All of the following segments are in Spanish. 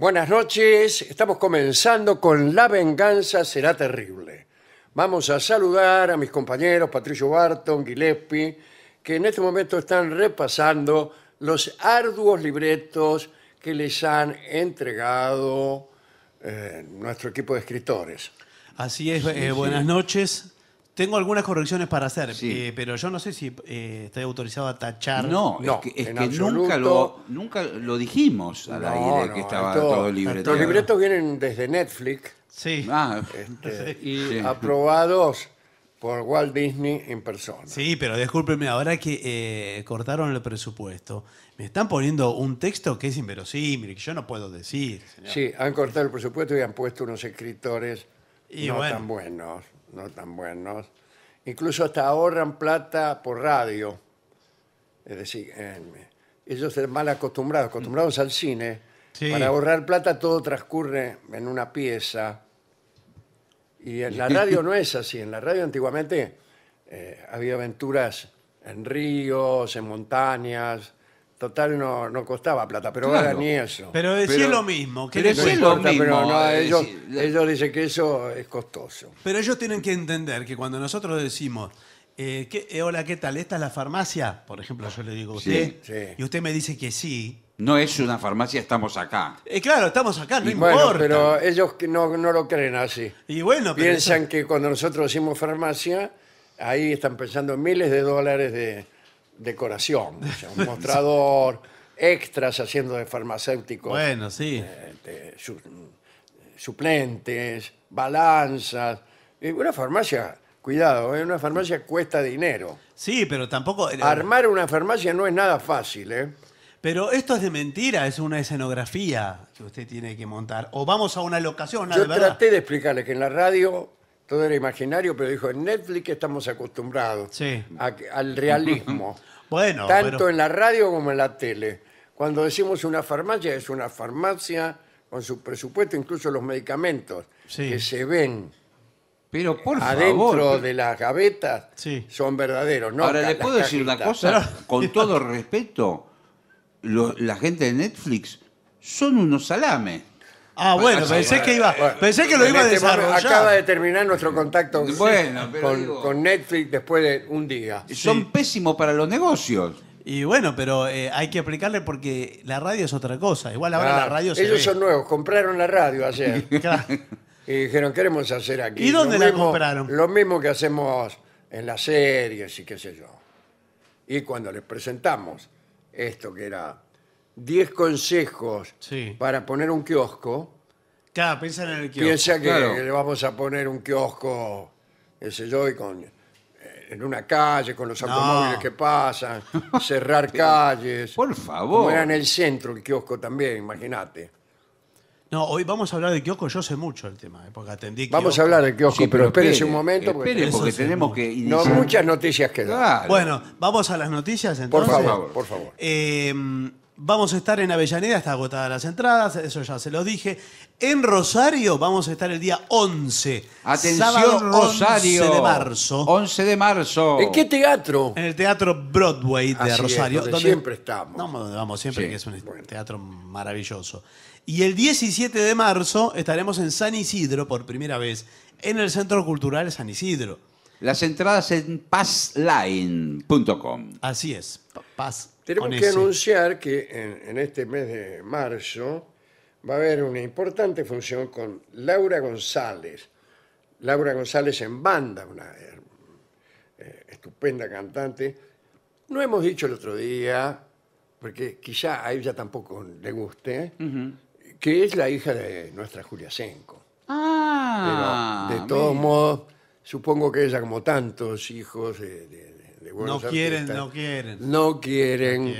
Buenas noches, estamos comenzando con La venganza será terrible. Vamos a saludar a mis compañeros Patricio Barton, Gillespie, que en este momento están repasando los arduos libretos que les han entregado eh, nuestro equipo de escritores. Así es, eh, buenas noches. Tengo algunas correcciones para hacer, eh, pero yo no sé si eh, estoy autorizado a tachar. No, es que, nunca, lo, dijimos al aire que estaba todo Los libretos vienen desde Netflix Sí. Ah. Este, y aprobados por Walt Disney en persona. Sí, pero discúlpenme, ahora que eh, cortaron el presupuesto, me están poniendo un texto que es inverosímil, que yo no puedo decir. Sí, han cortado el presupuesto y han puesto unos escritores Y no tan buenos no tan buenos. Incluso hasta ahorran plata por radio. Es decir, ellos están mal acostumbrados, acostumbrados al cine. Para ahorrar plata todo transcurre en una pieza. Y en la radio no es así. En la radio antiguamente eh, había aventuras en ríos, en montañas, Total, no, no costaba plata, pero ahora ni eso. Pero decía lo mismo. que lo mismo, no, eh, ellos, dicen que eso es costoso. Pero ellos tienen que entender que cuando nosotros decimos, eh, eh, hola, ¿qué tal? ¿Esta es la farmacia? Por ejemplo, yo le digo a usted, y usted me dice que sí. No es una farmacia, estamos acá. claro, estamos acá, no importa. pero ellos no, no lo creen así. y bueno, Piensan que cuando nosotros decimos farmacia, ahí están pensando miles de dólares de, decoración, un mostrador, extras haciendo de farmacéuticos. Bueno, sí. Este, suplentes, balanzas. Y una farmacia, cuidado, ¿eh? una farmacia cuesta dinero. Sí, pero tampoco. Eh, Armar una farmacia no es nada fácil, ¿eh? Pero esto es de mentira, es una escenografía que usted tiene que montar. O vamos a una locación, una Yo de traté de explicarle que en la radio todo era imaginario, pero dijo, en Netflix estamos acostumbrados al realismo. Bueno, tanto en la radio como en la tele. Cuando decimos una farmacia, es una farmacia con su presupuesto, incluso los medicamentos que se ven Pero por adentro de las gavetas son verdaderos. No Ahora, ¿le puedo decir una cosa? Con todo respeto, la gente de Netflix son unos salames. Ah, bueno, pensé que iba, pensé que lo iba a desarrollar. Acaba de terminar nuestro contacto con, Netflix después de un día. Son pésimos para los negocios. Y bueno, pero eh, hay que aplicarle porque la radio es otra cosa. Igual ahora la radio se Ellos son nuevos, compraron la radio ayer. Y dijeron, queremos hacer aquí. ¿Y dónde la compraron? Lo mismo que hacemos en las series y qué sé yo. Y cuando les presentamos esto que era 10 consejos para poner un kiosco, Claro, piensa en el kiosco. piensa que le vamos a poner un kiosco, qué sé yo, con, eh, en una calle, con los automóviles que pasan, cerrar calles. Por favor. Como en el centro el kiosco también, imagínate. No, hoy vamos a hablar de kiosco. Yo sé mucho el tema, eh, porque atendí Vamos a hablar de kiosco, pero, espérese un momento. porque porque tenemos que no, muchas noticias quedan. Claro. Bueno, vamos a las noticias entonces. Por favor, por favor. Eh, Vamos a estar en Avellaneda, está agotada las entradas, eso ya se lo dije. En Rosario vamos a estar el día 11. Atención, sábado Rosario. 11 de marzo. 11 de marzo. ¿En qué teatro? En el Teatro Broadway de Rosario. donde, siempre estamos. vamos siempre, que es un teatro maravilloso. Y el 17 de marzo estaremos en San Isidro por primera vez, en el Centro Cultural San Isidro. Las entradas en passline.com. Así es, Pass tenemos que anunciar que en, este mes de marzo va a haber una importante función con Laura González. Laura González en banda, una eh, eh, estupenda cantante. No hemos dicho el otro día, porque quizá a ella tampoco le guste, que es la hija de nuestra Julia Senko. Ah, de todos modos, supongo que ella, como tantos hijos de no quieren, no quieren, no quieren.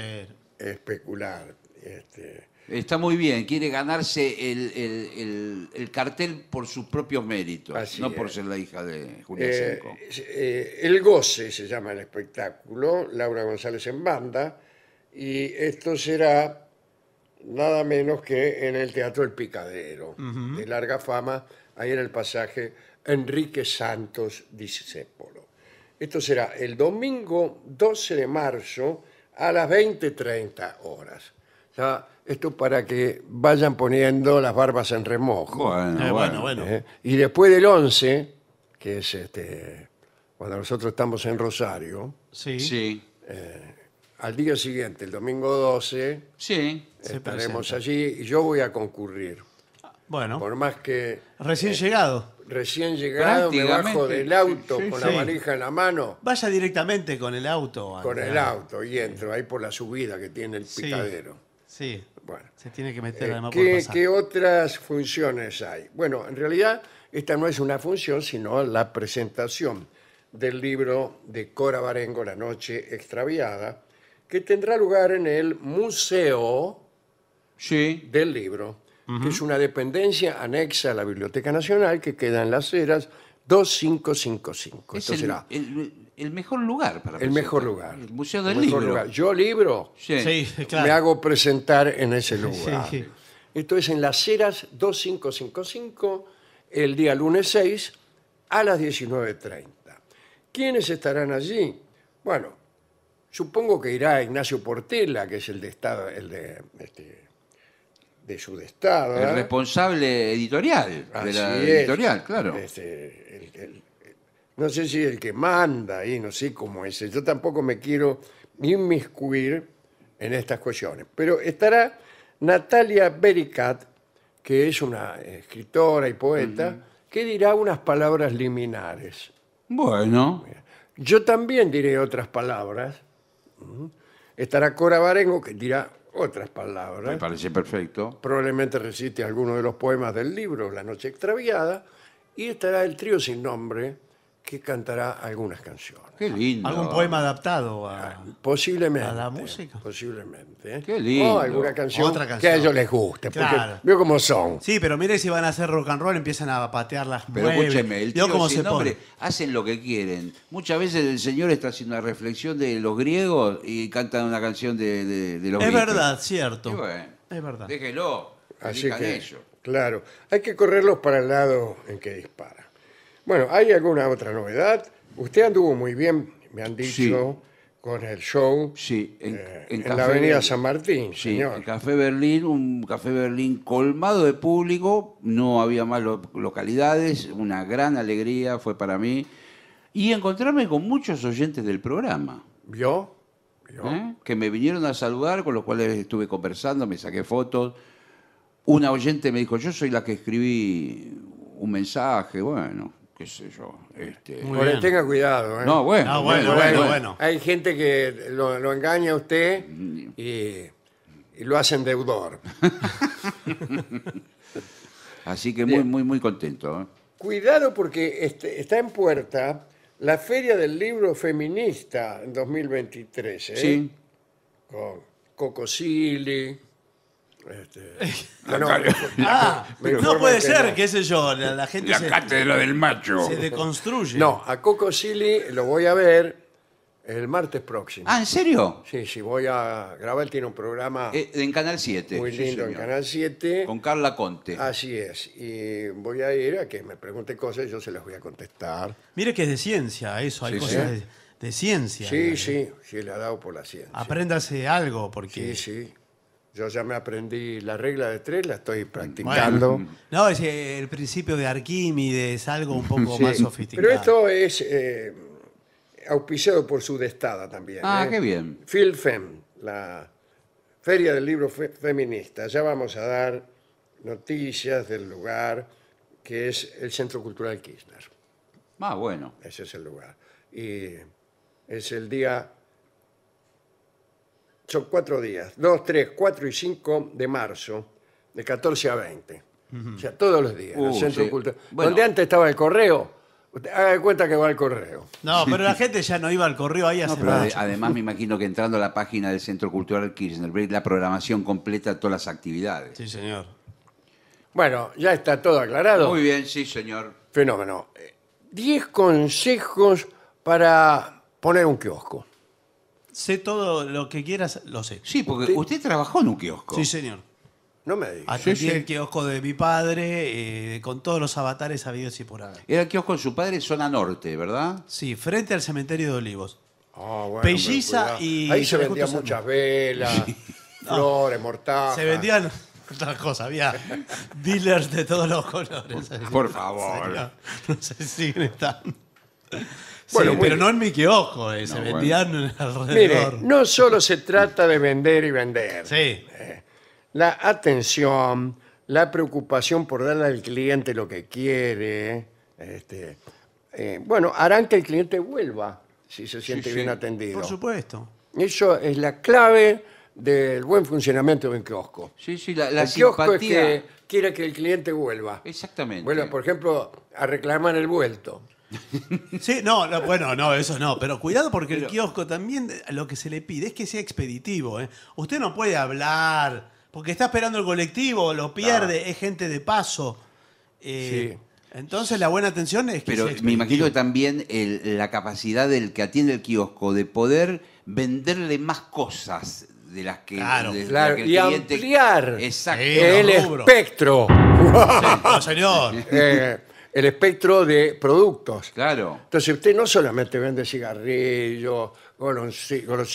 especular. Este. Está muy bien, quiere ganarse el, el, cartel por sus propios méritos, no por ser la hija de Julia eh, eh, eh, el Goce se llama el espectáculo, Laura González en banda, y esto será nada menos que en el Teatro El Picadero, de larga fama, ahí en el pasaje Enrique Santos Discépolo. Esto será el domingo 12 de marzo a las 20.30 horas. sea, esto para que vayan poniendo las barbas en remojo. Bueno, eh, bueno, eh, Y después del 11, que es este, cuando nosotros estamos en Rosario, Sí. Sí, eh, al día siguiente, el domingo 12, sí. estaremos allí y yo voy a concurrir. Ah, bueno, Por más que recién llegado recién llegado, me bajo del auto con la valija en la mano. Vaya directamente con el auto. Con el auto y entro ahí por la subida que tiene el picadero. Sí. Bueno. Se tiene que meter eh, además ¿qué, ¿Qué otras funciones hay? Bueno, en realidad esta no es una función, sino la presentación del libro de Cora Varengo, La Noche Extraviada, que tendrá lugar en el Museo del Libro que es una dependencia anexa a la Biblioteca Nacional que queda en las Heras 2555. Es el, el, mejor lugar para el mejor lugar. El Museo del Libro. Yo libro Sí. me hago presentar en ese lugar. Sí, Esto es en las Heras 2555 el día lunes 6 a las 19.30. ¿Quiénes estarán allí? Bueno, supongo que irá Ignacio Portela, que es el de Estado, el de este, de Sudestada. El ¿eh? responsable editorial, de editorial, claro. Eh, no sé si el que manda y no sé cómo es. Yo tampoco me quiero inmiscuir en estas cuestiones. Pero estará Natalia Bericat, que es una escritora y poeta, que dirá unas palabras liminares. Bueno, Yo también diré otras palabras. Estará Cora Barengo, que dirá otras palabras. Me parece perfecto. Probablemente recite alguno de los poemas del libro La Noche Extraviada y estará el trío sin nombre que cantará algunas canciones. Qué lindo. Algún poema adaptado a, ah, Posiblemente. a la música. Posiblemente. Qué lindo. O alguna canción, Otra canción. que a ellos les guste. Porque veo cómo son. Sí, pero mire si van a hacer rock and roll, empiezan a patear las Pero escúcheme, el tío hacen lo que quieren. Muchas veces el señor está haciendo una reflexión de los griegos y cantan una canción de, de- griegos. Es verdad, cierto. Qué bueno, Es verdad. déjelo. Así que, claro, hay que correrlos para el lado en que dispara. Bueno, ¿hay alguna otra novedad? Usted anduvo muy bien, me han dicho, con el show Sí, en, eh, la Avenida San Martín, Sí, el Café Berlín, un Café Berlín colmado de público, no había más localidades, una gran alegría fue para mí. Y encontrarme con muchos oyentes del programa, ¿Vio? ¿Vio? ¿Eh? que me vinieron a saludar, con los cuales estuve conversando, me saqué fotos. Una oyente me dijo, yo soy la que escribí un mensaje, bueno. Que sé yo. Este. tenga cuidado. ¿eh? No, bueno, Hay gente que lo, engaña a usted mm. y, lo hacen deudor. Así que muy, muy, muy contento. ¿eh? Cuidado porque este, está en puerta la Feria del Libro Feminista en 2023. ¿eh? Sí. Con Coco este, ah, ah, no, puede ser, que qué sé yo, la, gente se, del macho. se deconstruye. No, a Coco Silly lo voy a ver el martes próximo. Ah, ¿en serio? Sí, sí, voy a grabar, tiene un programa eh, en Canal 7. muy lindo en Canal 7. Con Carla Conte. Así es, y voy a ir a que me pregunte cosas, yo se las voy a contestar. Mire que es de ciencia eso, hay cosas De, de ciencia. Sí, eh. sí, sí, le ha dado por la ciencia. Apréndase algo, porque Sí, sí. Yo ya me aprendí la regla de tres, la estoy practicando. No, es eh, el principio de Arquímedes, algo un poco más sofisticado. Pero esto es eh, auspiciado por Sudestada también. Ah, ¿eh? qué bien. Filfem, la Feria del Libro Feminista. Ya vamos a dar noticias del lugar que es el Centro Cultural Kirchner. Ah, bueno. Ese es el lugar. Y es el día son cuatro días, 2, 3, 4 y 5 de marzo, de 14 a 20. O sea, todos los días, en el uh, centro cultural. Donde antes estaba el correo, haga de cuenta que va al correo. No, pero la gente ya no iba al correo ahí hace además me imagino que entrando a la página del Centro Cultural Kirchner la programación completa de todas las actividades. Sí, señor. Bueno, ya está todo aclarado. Muy bien, sí, señor. Fenómeno. Eh, diez consejos para poner un kiosco sé todo lo que quieras, lo sé. Sí, porque usted trabajó en un kiosco. Sí, señor. No me digas. Atendí el kiosco de mi padre, eh, con todos los avatares habidos y por haber. Era el kiosco de su padre en zona norte, ¿verdad? Sí, frente al cementerio de Olivos. Ah, bueno, Pelliza y- Ahí se vendían muchas velas, flores, mortajas. Se vendían otras cosas, había dealers de todos los colores. Por favor. No sé si siguen bueno, pero no en mi kiosco, se vendían alrededor. no solo se trata de vender y vender. Sí, eh, La atención, la preocupación por darle al cliente lo que quiere, este, eh, bueno, harán que el cliente vuelva si se siente bien atendido. por supuesto. Eso es la clave del buen funcionamiento de un kiosco. Sí, sí, la, el kiosco es que quiere que el cliente vuelva. Exactamente. Vuelva, por ejemplo, a reclamar el vuelto. Sí, no, bueno, no, eso no, pero cuidado porque el kiosco también lo que se le pide es que sea expeditivo. ¿eh? Usted no puede hablar porque está esperando el colectivo, lo pierde, es gente de paso. Eh, entonces la buena atención es que Pero me imagino que también la capacidad del que atiende el kiosco de poder venderle más cosas de las que, Claro. y ampliar. Exacto. el espectro. No, señor. Eh, el espectro de productos. Claro. Entonces usted no solamente vende cigarrillos, golosinas. Con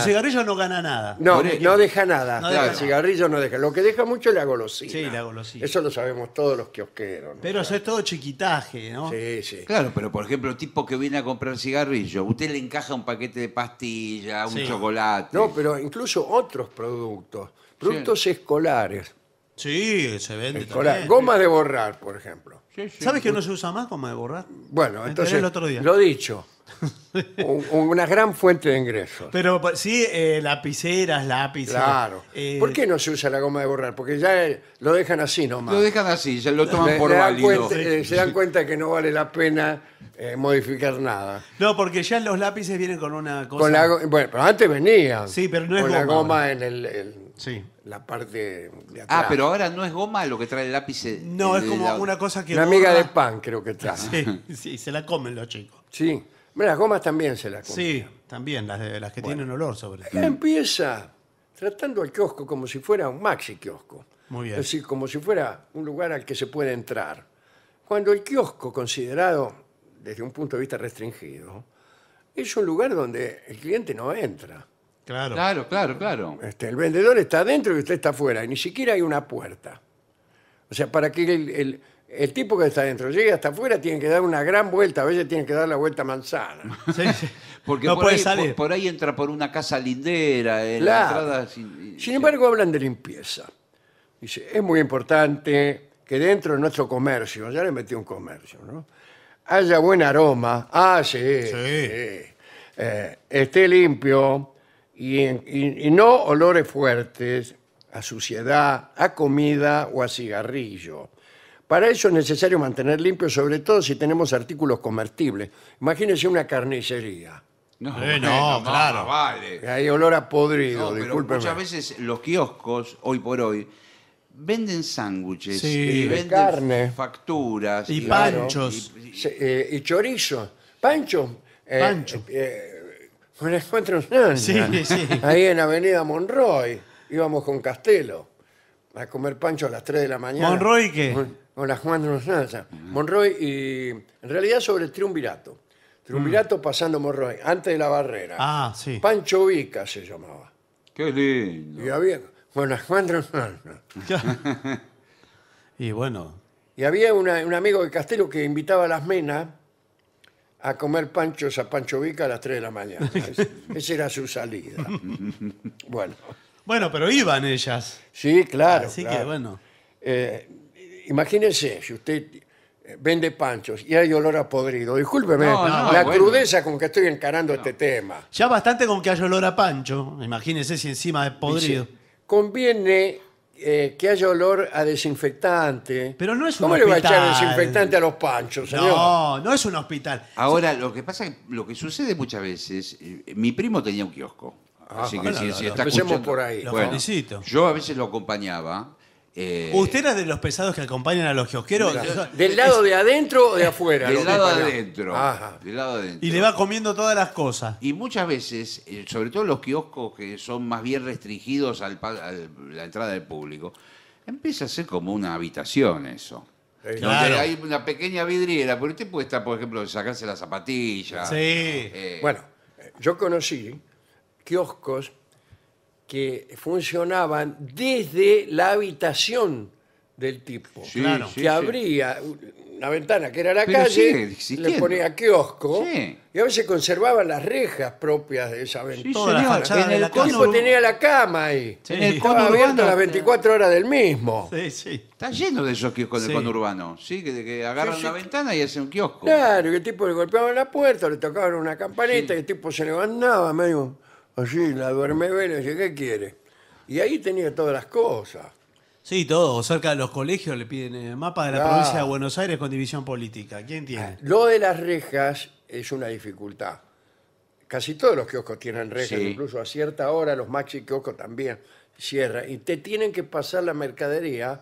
cigarrillos no gana nada. No, no deja nada. Los cigarrillos cigarrillo no deja. Lo que deja mucho es la golosina. Sí, la golosina. Eso lo sabemos todos los os ¿no? Pero eso es todo chiquitaje, ¿no? Sí, sí. Claro, pero por ejemplo, el tipo que viene a comprar cigarrillos usted le encaja un paquete de pastilla, un chocolate. No, pero incluso otros productos. Productos escolares. Sí, se vende también. Gomas de borrar, por ejemplo. ¿Sabes que no se usa más goma de borrar? Bueno, entonces, el otro día. lo dicho, una gran fuente de ingresos. Pero pues, sí, eh, lapiceras, lápices. Claro. Eh, ¿Por qué no se usa la goma de borrar? Porque ya eh, lo dejan así nomás. Lo dejan así, se lo toman por válido. Eh, se dan cuenta que no vale la pena modificar nada. No, porque ya los lápices vienen con una cosa. Con la bueno, pero antes venía. Sí, pero no es con la goma en el, el- Sí la parte de Ah, pero ahora no es goma lo que trae el lápiz. Eh, no, es eh, como una cosa que... Una miga de pan creo que trae. Sí. se la comen los chicos. Sí, las gomas también se las comen. Sí, también las, de- las que tienen olor sobre empieza tratando al kiosco como si fuera un maxi kiosco. Muy bien. Es decir, como si fuera un lugar al que se puede entrar. Cuando el kiosco, considerado desde un punto de vista restringido, es un lugar donde el cliente no entra. Claro. Claro, claro, Este, el vendedor está adentro y usted está afuera, y ni siquiera hay una puerta. O sea, para que el, tipo que está adentro llegue hasta afuera, tiene que dar una gran vuelta, a veces tiene que dar la vuelta manzana. Porque no por, puede ahí, ahí entra por una casa lindera, eh, sin- embargo, hablan de limpieza. Dice, es muy importante que dentro de nuestro comercio, ya le metí un comercio, ¿no? Haya buen aroma. Ah, sí. Eh, esté limpio, y, no olores fuertes a suciedad, a comida o a cigarrillo. Para eso es necesario mantener limpio, sobre todo si tenemos artículos comestibles. Imagínense una carnicería. No, eh, claro. Vale. Hay olor a podrido, muchas veces los kioscos, hoy por hoy, venden sándwiches, y venden Carne. facturas. Y panchos. y- chorizos. Eh, chorizo. Pancho. Eh, con Juan encuentro Ahí en Avenida Monroy. Íbamos con Castelo a comer pancho a las 3 de la mañana. ¿Monroy qué? Con, Juan Monroy y... En realidad sobre el triunvirato. Triunvirato mm. pasando Monroy, antes de la barrera. Ah, sí. Pancho Vica se llamaba. Qué lindo. Y había... Con Juan de y bueno, Y había un amigo de Castelo que invitaba a las menas a comer panchos a Pancho Vica a las 3 de la mañana. esa era su salida. Bueno, Bueno, pero iban ellas. sí, claro. Así que bueno. Eh, imagínense, si usted eh, vende panchos y hay olor a podrido, discúlpeme la crudeza con que estoy encarando este tema. Ya bastante con que haya olor a pancho. Imagínense si encima es podrido. conviene eh, que haya olor a desinfectante. Pero no es un ¿Cómo le va a echar desinfectante a los panchos, No, no es un hospital. Ahora, lo que pasa, lo que sucede muchas veces, eh, mi primo tenía un kiosco. Ah, Así que si, está por ahí. Lo felicito. Yo a veces lo acompañaba eh, ¿Usted era de los pesados que acompañan a los kiosqueros? ¿Del lado de adentro o de afuera? Del lado de adentro. Y le va comiendo todas las cosas. Y muchas veces, eh, sobre todo los kioscos que son más bien restringidos al a la entrada del público, empieza a ser como una habitación eso. Donde hay una pequeña vidriera, pero usted puede estar, por ejemplo, sacarse las zapatillas Sí. Eh, bueno, yo conocí kioscos que funcionaban desde la habitación del tipo. Claro. que abría una ventana que era la calle, le ponía kiosco y a veces conservaban las rejas propias de esa ventana. el tipo tenía la cama ahí. Estaba abierto las 24 horas del mismo. Sí, sí. Está lleno de esos kioscos del conurbano, ¿sí? Que, agarran la ventana y hacen un kiosco. Claro, y el tipo le golpeaban la puerta, le tocaban una campanita y el tipo se levantaba medio así, la Duerme le dije, ¿qué quiere? Y ahí tenía todas las cosas. Sí, todo. Cerca de los colegios le piden el eh, mapa de la provincia de Buenos Aires con división política. ¿Quién tiene? Ah, lo de las rejas es una dificultad. Casi todos los kioscos tienen rejas, incluso a cierta hora los maxi kioscos también cierran. Y te tienen que pasar la mercadería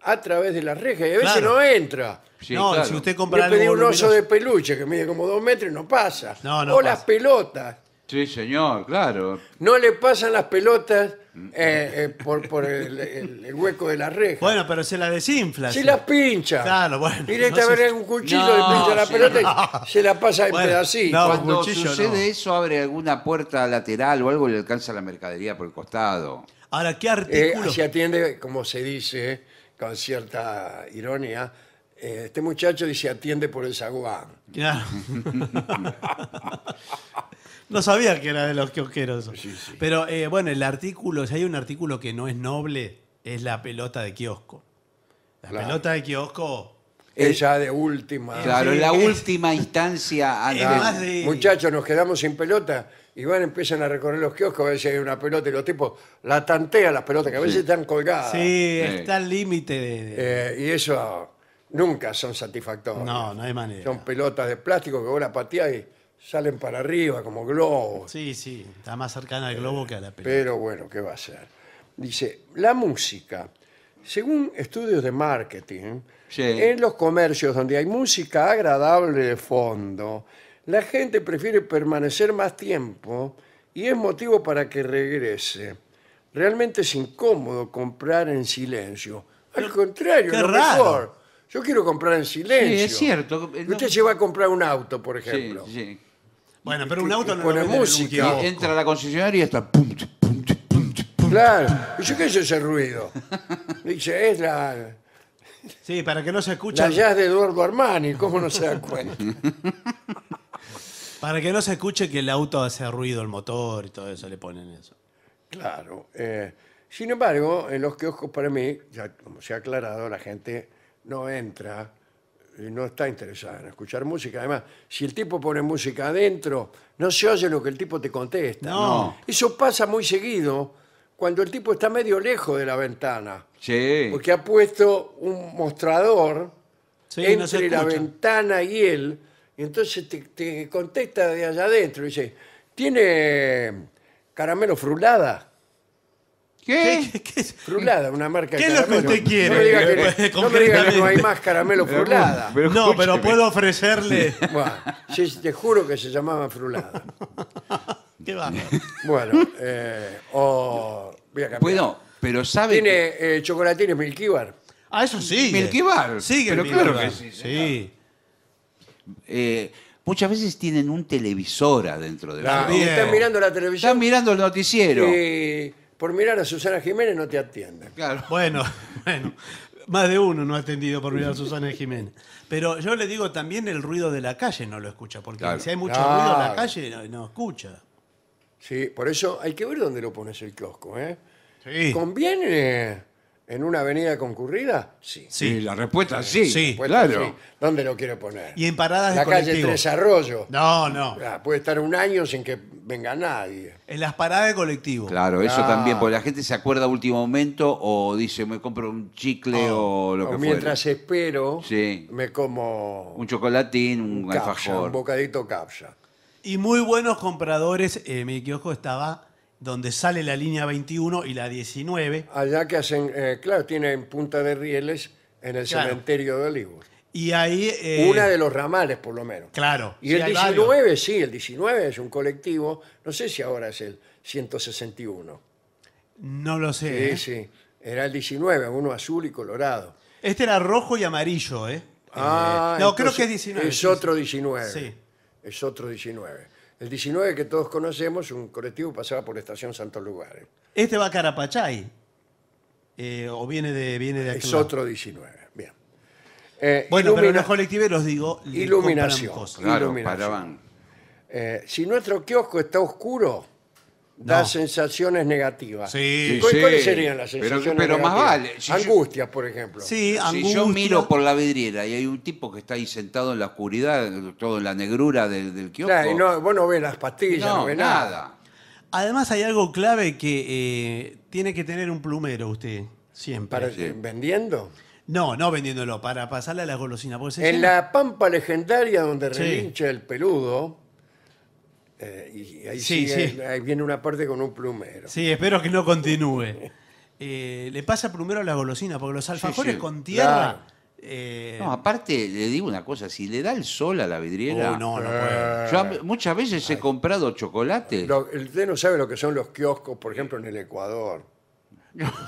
a través de las rejas. Y a veces no entra. no, si usted compra un oso de peluche que mide como dos metros y no pasa. No, no o las pelotas. Sí, señor, claro. No le pasan las pelotas eh, eh, por, por el, hueco de la reja. Bueno, pero se la desinfla. se sí. las pincha. Claro, bueno, no Directamente un cuchillo de pincha la pelota y se la pasa en Cuando sucede eso, abre alguna puerta lateral o algo y le alcanza la mercadería por el costado. Ahora, ¿qué eh, artículo? se atiende, como se dice, con cierta ironía, este muchacho dice atiende por el saguán. Claro. No sabía que era de los kiosqueros. Pero eh, bueno, el artículo, si hay un artículo que no es noble, es la pelota de kiosco. La pelota de kiosco. Es ya de última. Claro, la última instancia. Además Muchachos, nos quedamos sin pelota y van, empiezan a recorrer los kioscos a ver si hay una pelota y los tipos la tantean las pelotas que a veces están colgadas. Sí, está al límite de. Eh, y eso nunca son satisfactorios. No, no hay manera. Son pelotas de plástico que vos la pateás y salen para arriba como globos. Sí, sí, está más cercana al globo que a la pelota. Pero bueno, ¿qué va a ser? Dice, la música. Según estudios de marketing, en los comercios donde hay música agradable de fondo, la gente prefiere permanecer más tiempo y es motivo para que regrese. Realmente es incómodo comprar en silencio. Al contrario, lo mejor. Yo quiero comprar en silencio. Sí, es cierto. Usted se va a comprar un auto, por ejemplo. Sí, sí. Bueno, pero un auto no pone música. Entra a la concesionaria y está. Claro. ¿Y qué es ese ruido? Dice, es la, Sí, para que no se la jazz de Eduardo Armani. ¿Cómo no se da cuenta? Para que no se escuche que el auto hace ruido, el motor y todo eso, le ponen eso. Claro. Eh, sin embargo, en los kioscos para mí, ya como se ha aclarado, la gente no entra y no está interesada en escuchar música. Además, si el tipo pone música adentro, no se oye lo que el tipo te contesta. Eso pasa muy seguido cuando el tipo está medio lejos de la ventana. Sí. Porque ha puesto un mostrador entre la ventana y él, entonces te, contesta de allá adentro. Dice, ¿tiene caramelo frulada? ¿Qué? ¿Qué, Frulada, una marca ¿Qué es lo que usted quiere? No me diga que, no, hay más caramelo frulada. no, pero puedo ofrecerle. Bueno, sí, te juro que se llamaba frulada. ¿Qué va? Bueno, eh, o... Voy a cambiar. Puedo, pero sabe... ¿Tiene que... eh, chocolatines Milky Bar? Ah, eso sí. Milky Bar. Sí, pero claro que sí. Sí. Eh, muchas veces tienen un televisor adentro de la Están mirando la televisión. Están mirando el noticiero por mirar a Susana Jiménez no te atienden. Claro. Bueno, bueno. Más de uno no ha atendido por mirar a Susana Jiménez. Pero yo le digo también el ruido de la calle no lo escucha, porque si hay mucho ruido en la calle no, escucha. Sí, por eso hay que ver dónde lo pones el kiosco. ¿eh? Sí. Conviene ¿En una avenida concurrida? Sí. Sí, la respuesta es sí. Sí. claro. ¿Dónde lo quiero poner? Y en paradas de La calle de desarrollo. No, no. Ah, puede estar un año sin que venga nadie. En las paradas de colectivo. Claro, eso ah. también, porque la gente se acuerda a último momento o dice, me compro un chicle ah, o lo O que mientras espero, me como Un chocolatín, un alfajor. un bocadito capsa. Y muy buenos compradores. Eh, mi kiosco estaba donde sale la línea 21 y la 19. Allá que hacen, eh, claro, tienen punta de rieles en el cementerio de Olivos. Y ahí... Eh, Una de los ramales, por lo menos. Claro. Y el 19, sí, el 19 es un colectivo, no sé si ahora es el 161. No lo sé. Sí, ¿eh? sí, era el 19, uno azul y colorado. Este era rojo y amarillo, ¿eh? Ah, eh, no, creo que es 19. Es otro 19. Sí. Es otro 19. El 19 que todos conocemos, un colectivo pasaba por la Estación Santos Lugares. Este va a Carapachay. Eh, o viene de. Viene de es otro 19, bien. Eh, bueno, pero pero los las digo, Iluminación. Iluminación. Eh, si nuestro kiosco está oscuro, da sensaciones negativas. Sí, sí. serían las Pero- sensaciones pero más vale, Angustias, por ejemplo. Sí, Si yo miro por la vidriera y hay un tipo que está ahí sentado en la oscuridad, todo en la negrura del, del kiosco. Claro, vos no ves las pastillas, no, ve nada. Además hay algo clave que eh, tiene que tener un plumero usted, siempre. ¿Vendiendo? No, no vendiéndolo, para pasarle a las golosinas. En la pampa legendaria donde relincha el peludo, eh, y ahí, sí, viene una parte con un plumero. Sí, espero que no continúe. Eh, le pasa primero a la golosina, porque los alfajores con tierra. Eh, no, aparte, le digo una cosa: si le da el sol a la vidriera. Uy, oh, no, no Yo muchas veces he comprado chocolate. El usted no sabe lo que son los kioscos, por ejemplo, en el Ecuador.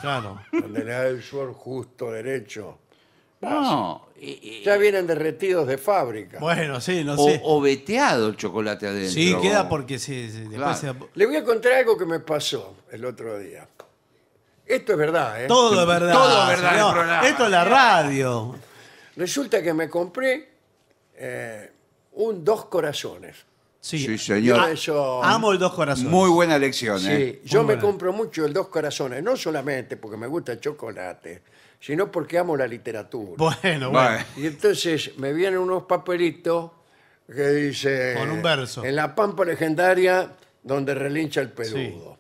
Claro. Donde le da el sol justo, derecho. No, eh, eh, ya vienen derretidos de fábrica. Bueno, sí, no sé. o veteado el chocolate adentro. Sí, queda porque sí, Le voy a contar algo que me pasó el otro día. Esto es verdad, ¿eh? Todo es verdad. Todo es verdad Esto es la radio. Resulta que me compré eh, un dos corazones. Sí, señor. Amo el dos corazones. Muy buena lección, ¿eh? Sí, yo me compro mucho el dos corazones, no solamente porque me gusta el chocolate, sino porque amo la literatura. Bueno, bueno. Y entonces me vienen unos papelitos que dice... Con un verso. En la pampa legendaria donde relincha el peludo.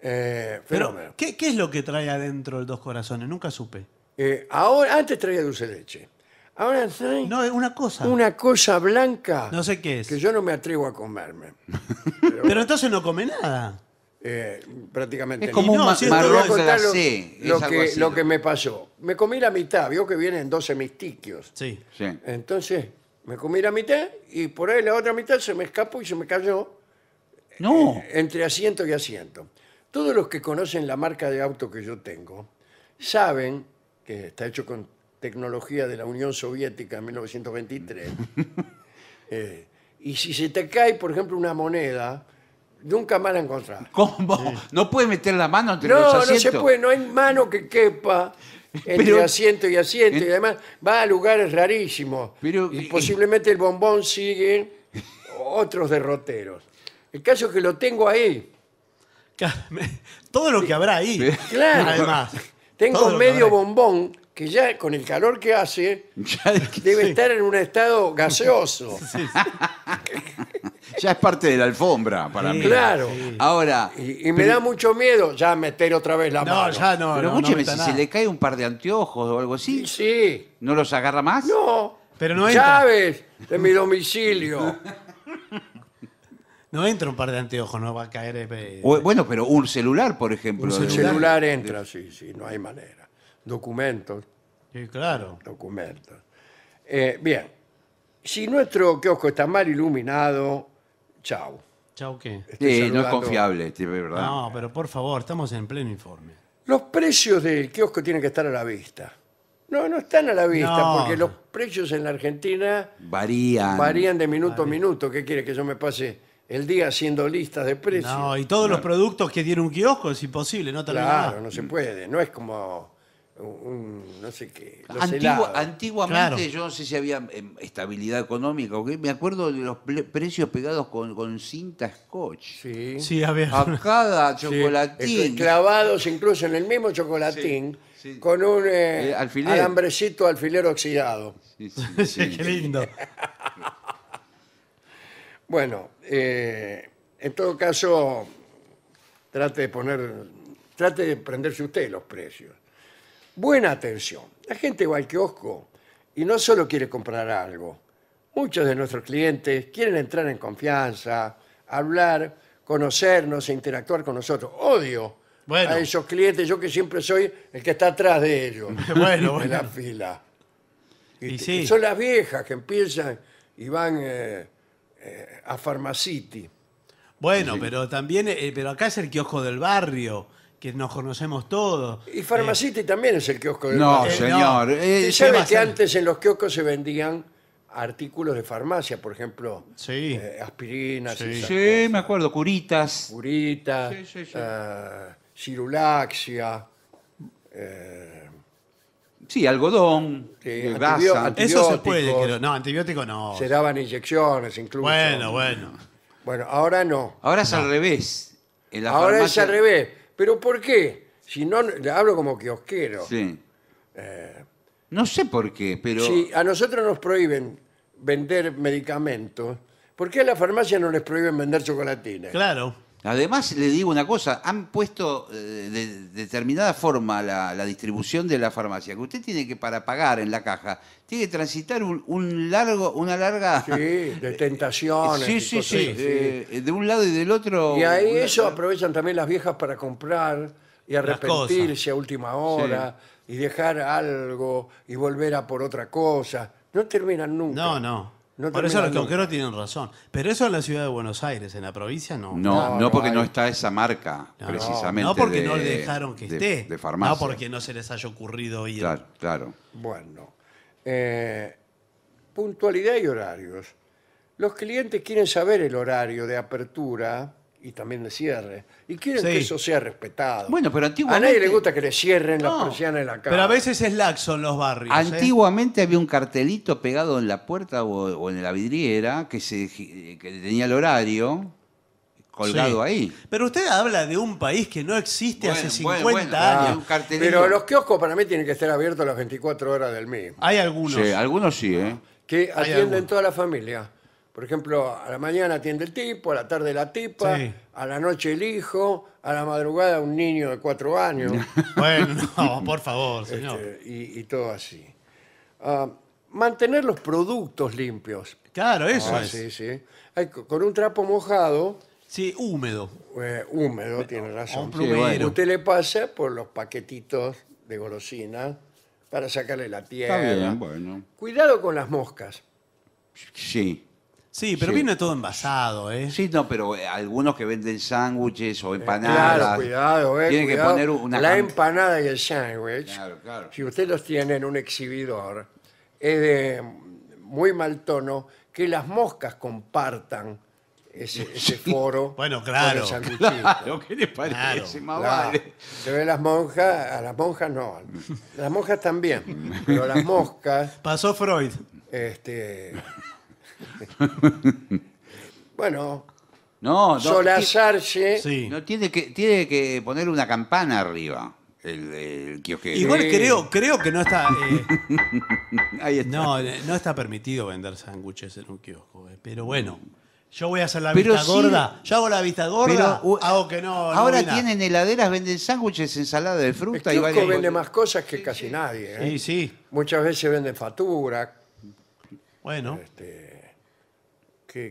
Eh, Pero, ¿qué, es lo que trae adentro el Dos Corazones? Nunca supe. Eh, ahora, antes traía dulce de leche. Ahora trae No, es una cosa. una cosa blanca No sé qué es. que yo no me atrevo a comerme. Pero entonces no come nada. Eh, prácticamente. Es como un de Lo, que, me pasó. Me comí la mitad, vio que vienen 12 misticios Sí. sí. Entonces, me comí la mitad y por ahí la otra mitad se me escapó y se me cayó. Eh, no. entre asiento y asiento. Todos los que conocen la marca de auto que yo tengo saben que está hecho con tecnología de la Unión Soviética en 1923. Eh, y si se te cae, por ejemplo, una moneda, nunca más la ¿Cómo? No puede meter la mano entre los asientos. No, no se puede, no hay mano que quepa entre asiento y asiento. y además va a lugares rarísimos. y posiblemente el bombón sigue otros derroteros. El caso es que lo tengo ahí. Todo lo que habrá ahí. Claro. Además. Tengo medio bombón que ya con el calor que hace debe estar en un estado gaseoso ya es parte de la alfombra para mí. Claro. Ahora. Y, me da mucho miedo ya meter otra vez la mano. No, ya no. Pero no, si se le cae un par de anteojos o algo así, Sí, ¿no los agarra más? no. Pero no entra. Llaves de mi domicilio. No entra un par de anteojos, no va a caer. Eh, eh. bueno, pero un celular, por ejemplo. Un celular entra, sí, sí, no hay manera. Documentos, sí, claro. documentos. Eh, bien, si nuestro kiosco está mal iluminado Chau. ¿Chau qué? Sí, no es confiable, este, verdad. No, pero por favor, estamos en pleno informe. Los precios del kiosco tienen que estar a la vista. No, no están a la vista, porque los precios en la Argentina Varían. varían de minuto a minuto. ¿Qué quiere que yo me pase el día haciendo listas de precios? No, y todos los productos que tiene un kiosco es imposible, no te claro, no se puede. No es como no sé qué. antiguamente yo no sé si había em, estabilidad económica, qué me acuerdo de los precios pegados con, cinta scotch. Sí. había. A cada chocolatín. Clavados incluso en el mismo chocolatín. Con un eh, eh, alfiler. alambrecito alfiler oxidado. Sí, Qué lindo. Bueno, eh, en todo caso, trate de poner, trate de prenderse usted los precios buena atención. La gente va al kiosco y no solo quiere comprar algo. Muchos de nuestros clientes quieren entrar en confianza, hablar, conocernos e interactuar con nosotros. Odio a esos clientes, yo que siempre soy el que está atrás de ellos, Bueno, en la fila. Y son las viejas que empiezan y van eh, eh, a Farmacity. Bueno, pero también, eh, pero acá es el kiosco del barrio que nos conocemos todos. Y Farmacity eh, también es el kiosco de No, señor. eh, que antes en los kioscos se vendían artículos de farmacia, por ejemplo, Sí. aspirina eh, aspirinas, Sí. Sí, me acuerdo, curitas. curitas, Sí, sí, sí. Eh, cirulaxia, Sí, algodón, Eso se puede, No, antibiótico no. se daban inyecciones incluso. Bueno, bueno. Bueno, ahora no. Ahora es al revés. Ahora es al revés. ¿Pero por qué? Si no, le hablo como kiosquero. Sí. Eh, no sé por qué, pero. si a nosotros nos prohíben vender medicamentos, ¿por qué a la farmacia no les prohíben vender chocolatines? Claro. Además, le digo una cosa, han puesto eh, de determinada forma la, distribución de la farmacia, que usted tiene que, para pagar en la caja, tiene que transitar un, largo, una larga... Sí, de tentaciones. sí, sí, sí, De, un lado y del otro... Y ahí eso aprovechan también las viejas para comprar y arrepentirse a última hora y dejar algo y volver a por otra cosa. No terminan nunca. No, no. Por eso los conqueros tienen razón. Pero eso en la ciudad de Buenos Aires, en la provincia no. No, no, porque no está esa marca, precisamente. No porque no le dejaron que esté. De No porque no se les haya ocurrido ir. Claro, claro. Bueno. Eh, puntualidad y horarios. Los clientes quieren saber el horario de apertura y también le cierre. Y quieren que eso sea respetado. Bueno, pero a nadie le gusta que le cierren las persianas en la casa. Pero a veces es laxo en los barrios. ¿eh? Antiguamente había un cartelito pegado en la puerta o, en la vidriera que, se, tenía el horario colgado ahí. Pero usted habla de un país que no existe hace 50 años. Pero los kioscos para mí tienen que estar abiertos las 24 horas del mismo. Hay algunos. Sí, algunos sí, ¿eh? Que atienden toda la familia. Por ejemplo, a la mañana atiende el tipo, a la tarde la tipa, a la noche el hijo, a la madrugada un niño de cuatro años. Bueno, por favor, este, señor. y, todo así. Ah, mantener los productos limpios. Claro, ah, eso es. con un trapo mojado, Sí, húmedo. Eh, húmedo, tiene razón. un Usted le pasa por los paquetitos de golosina para sacarle la Está tierra. bien, bueno. Cuidado con las moscas. Sí. Sí, pero viene todo envasado, ¿eh? Sí, no, pero eh, algunos que venden sándwiches o eh, empanadas. cuidado, eh, Tienen que poner una La empanada y el sándwich, Claro, claro. si usted los tiene en un exhibidor, es de muy mal tono que las moscas compartan ese, foro Bueno, claro. ¿qué les parece? Se las monjas, a las monjas no, las monjas también, pero las moscas Pasó Freud. este, Bueno, No, no, solazarse. no tiene, que, tiene que poner una campana arriba el, el Igual creo, creo que no eh, está, no, no está permitido vender sándwiches en un kiosco. Eh, pero bueno, yo voy a hacer la vista gorda. Yo hago la vista gorda, uh, hago que no. Ahora tienen heladeras, venden sándwiches, ensalada de fruta y kiosco vende más cosas que casi nadie. ¿eh? Sí, Muchas veces venden fatura Bueno, este,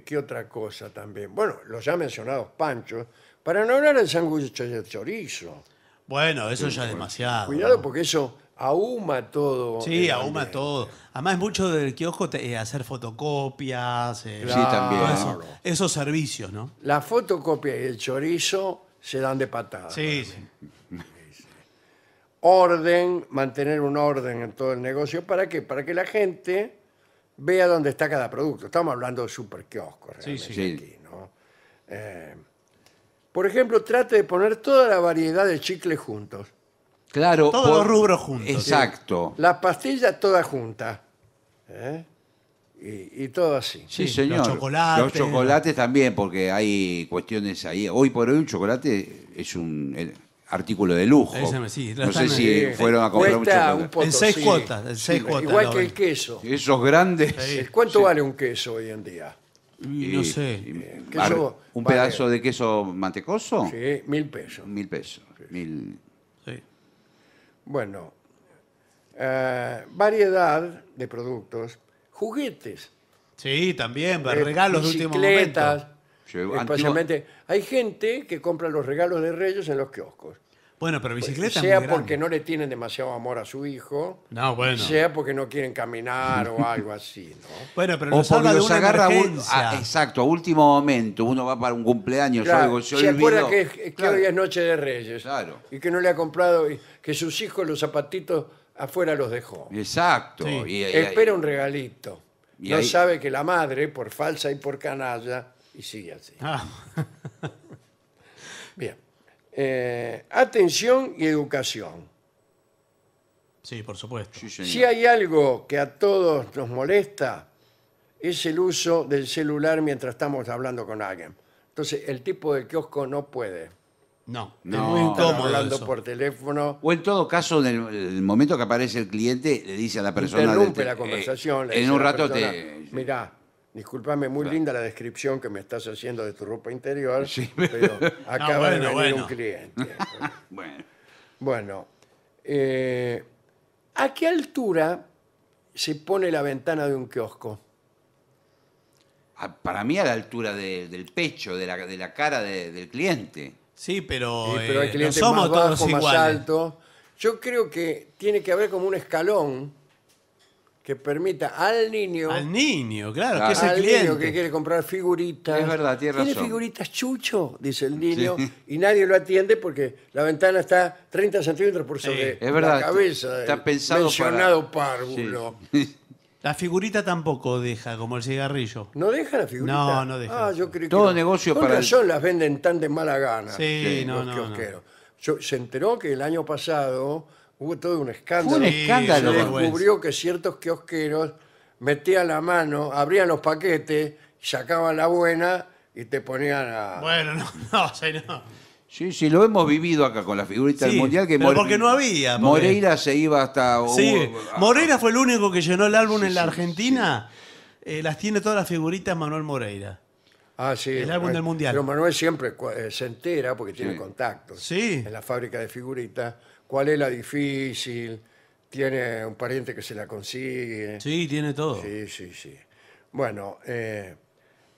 ¿Qué, otra cosa también? Bueno, los ya mencionados panchos, para no hablar del sándwich el chorizo. Bueno, eso ya es demasiado. Cuidado porque eso ahuma todo. Sí, ahuma todo. Además, mucho del kiosco eh, hacer fotocopias. Eh, sí, también. Esos servicios, ¿no? La fotocopia y el chorizo se dan de patada. Sí, sí. Orden, mantener un orden en todo el negocio. ¿Para qué? Para que la gente vea dónde está cada producto. Estamos hablando de super kioscos. Sí, sí. Eh, por ejemplo, trate de poner toda la variedad de chicles juntos. Claro. Todos los rubros juntos. Exacto. Las pastillas todas juntas. ¿eh? Y, todo así. Sí, señor. los chocolates. también, porque hay cuestiones ahí. Hoy por hoy un chocolate es un artículo de lujo. no sé si fueron a comprar mucho. Un en seis cuotas, Igual que el queso. Esos grandes. ¿Cuánto vale un queso hoy en día? no sé. Eh, ¿Un pedazo de queso mantecoso? Sí, mil pesos. Mil pesos. Mil... Bueno, eh, variedad de productos, juguetes. Sí, también, regalos de último momento. Especialmente, hay gente que compra los regalos de Reyes en los kioscos. Bueno, pero pues, bicicleta. sea porque no le tienen demasiado amor a su hijo. No, Sea porque no quieren caminar o algo así, ¿no? Bueno, pero o nos habla de una ah, exacto, a último momento. Uno va para un cumpleaños o algo. Se, acuerda que, hoy es Noche de Reyes. Claro. Y que no le ha comprado, que sus hijos los zapatitos afuera los dejó. Exacto. Y, Espera un regalito. no sabe que la madre, por falsa y por canalla, y sigue así. Ah. Bien. Eh, atención y educación. Sí, por supuesto. Si hay algo que a todos nos molesta, es el uso del celular mientras estamos hablando con alguien. Entonces, el tipo de kiosco no puede. No, no. Es muy Hablando por teléfono. O en todo caso, en el, momento que aparece el cliente, le dice a la persona. Interrumpe la eh, conversación. en un rato te. Mirá, Disculpame, muy linda la descripción que me estás haciendo de tu ropa interior, pero acaba de venir un cliente. Bueno. Eh, ¿a qué altura se pone la ventana de un kiosco? Para mí a la altura del pecho, de la, de la cara del cliente. Sí, pero, eh, somos todos más Yo creo que tiene que haber como un escalón que permita al niño. Al niño, claro, que es el al niño que quiere comprar figuritas. Es verdad, tiene figuritas chucho? Dice el niño. Y nadie lo atiende porque la ventana está 30 centímetros por sobre es verdad, la cabeza. Está pensado párvulo. La figurita tampoco deja, como el cigarrillo. ¿No deja la figurita? No, no deja. Ah, yo creo Todo que negocio Con para razón las venden tan de mala gana. Sí, no, no, se enteró que el año pasado hubo todo un escándalo. un escándalo. Se descubrió que ciertos kiosqueros metían la mano, abrían los paquetes, sacaban la buena y te ponían a... Bueno, no, no, no. Sí, sí, lo hemos vivido acá con la figurita del Mundial. Que pero porque no había. Moreira se iba hasta... Sí, Moreira fue el único que llenó el álbum en la Argentina. Eh, las tiene todas las figuritas Manuel Moreira. Ah, sí. El álbum del Mundial. Pero Manuel siempre eh, se entera porque tiene contacto Sí. En la fábrica de figuritas cuál es la difícil, tiene un pariente que se la consigue. Sí, tiene todo. Sí, sí, sí. Bueno, eh,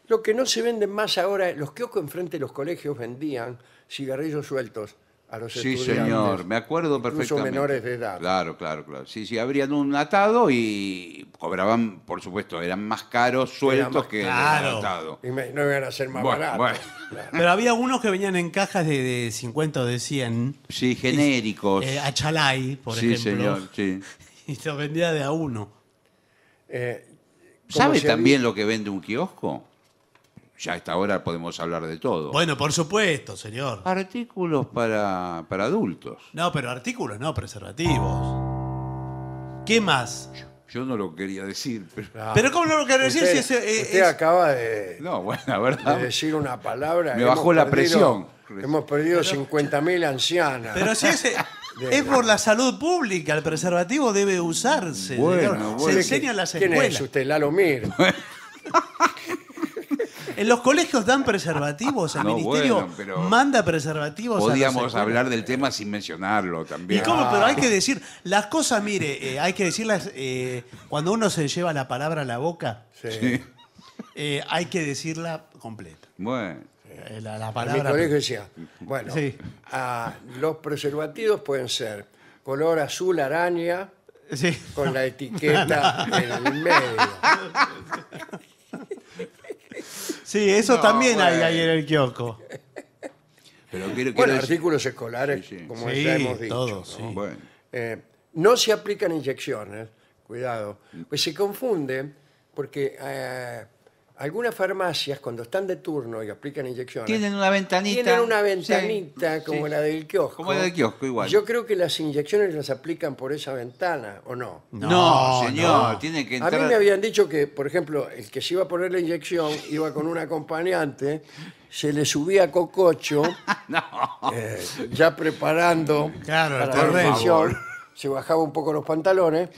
lo que no se venden más ahora, los que enfrente de los colegios vendían cigarrillos sueltos a los sí, señor, me acuerdo perfectamente. menores de edad. Claro, claro, claro. Sí, sí, habrían un atado y cobraban, por supuesto, eran más caros sueltos que el atado. Y no iban a ser más baratos. Pero había unos que venían en cajas de, de 50 o de 100. Sí, genéricos. Eh, a por ejemplo. Sí, señor, sí. Y se vendía de a uno. Eh, ¿Sabe también lo que vende un kiosco? ya a esta hora podemos hablar de todo. Bueno, por supuesto, señor. Artículos para, para adultos. No, pero artículos no, preservativos. ¿Qué más? Yo no lo quería decir, pero... ¿cómo no lo quería decir si Usted acaba de, No, bueno, decir una palabra. Me bajó la presión. Hemos perdido 50.000 ancianas. Pero si es, es por la salud pública, el preservativo debe usarse. Se enseña en las ¿Quién es usted, Lalo Mir? En los colegios dan preservativos, el ministerio manda preservativos. Podríamos hablar del tema sin mencionarlo también. ¿Y también. cómo? Pero hay que ah. decir, las cosas, mire, eh, hay que decirlas, eh, cuando uno se lleva la palabra a la boca, eh, hay que decirla completa. Bueno, la, colegio decía, bueno, ah, los preservativos pueden ser color azul araña con la etiqueta en el medio. Sí, eso también hay ahí en el kiosco. Pero quiero, Bueno, artículos escolares, como ya hemos dicho. Eh, ¿no? se aplican inyecciones, cuidado, pues se confunde porque eh, algunas farmacias, cuando están de turno y aplican inyecciones, tienen una ventanita. Tienen una ventanita como la del kiosco. Como la del kiosco, igual. Yo creo que las inyecciones las aplican por esa ventana, ¿o no? No, señor, tiene que entrar. A mí me habían dicho que, por ejemplo, el que se iba a poner la inyección iba con un acompañante, se le subía cococho, eh, ya preparando claro, la inyección, se bajaba un poco los pantalones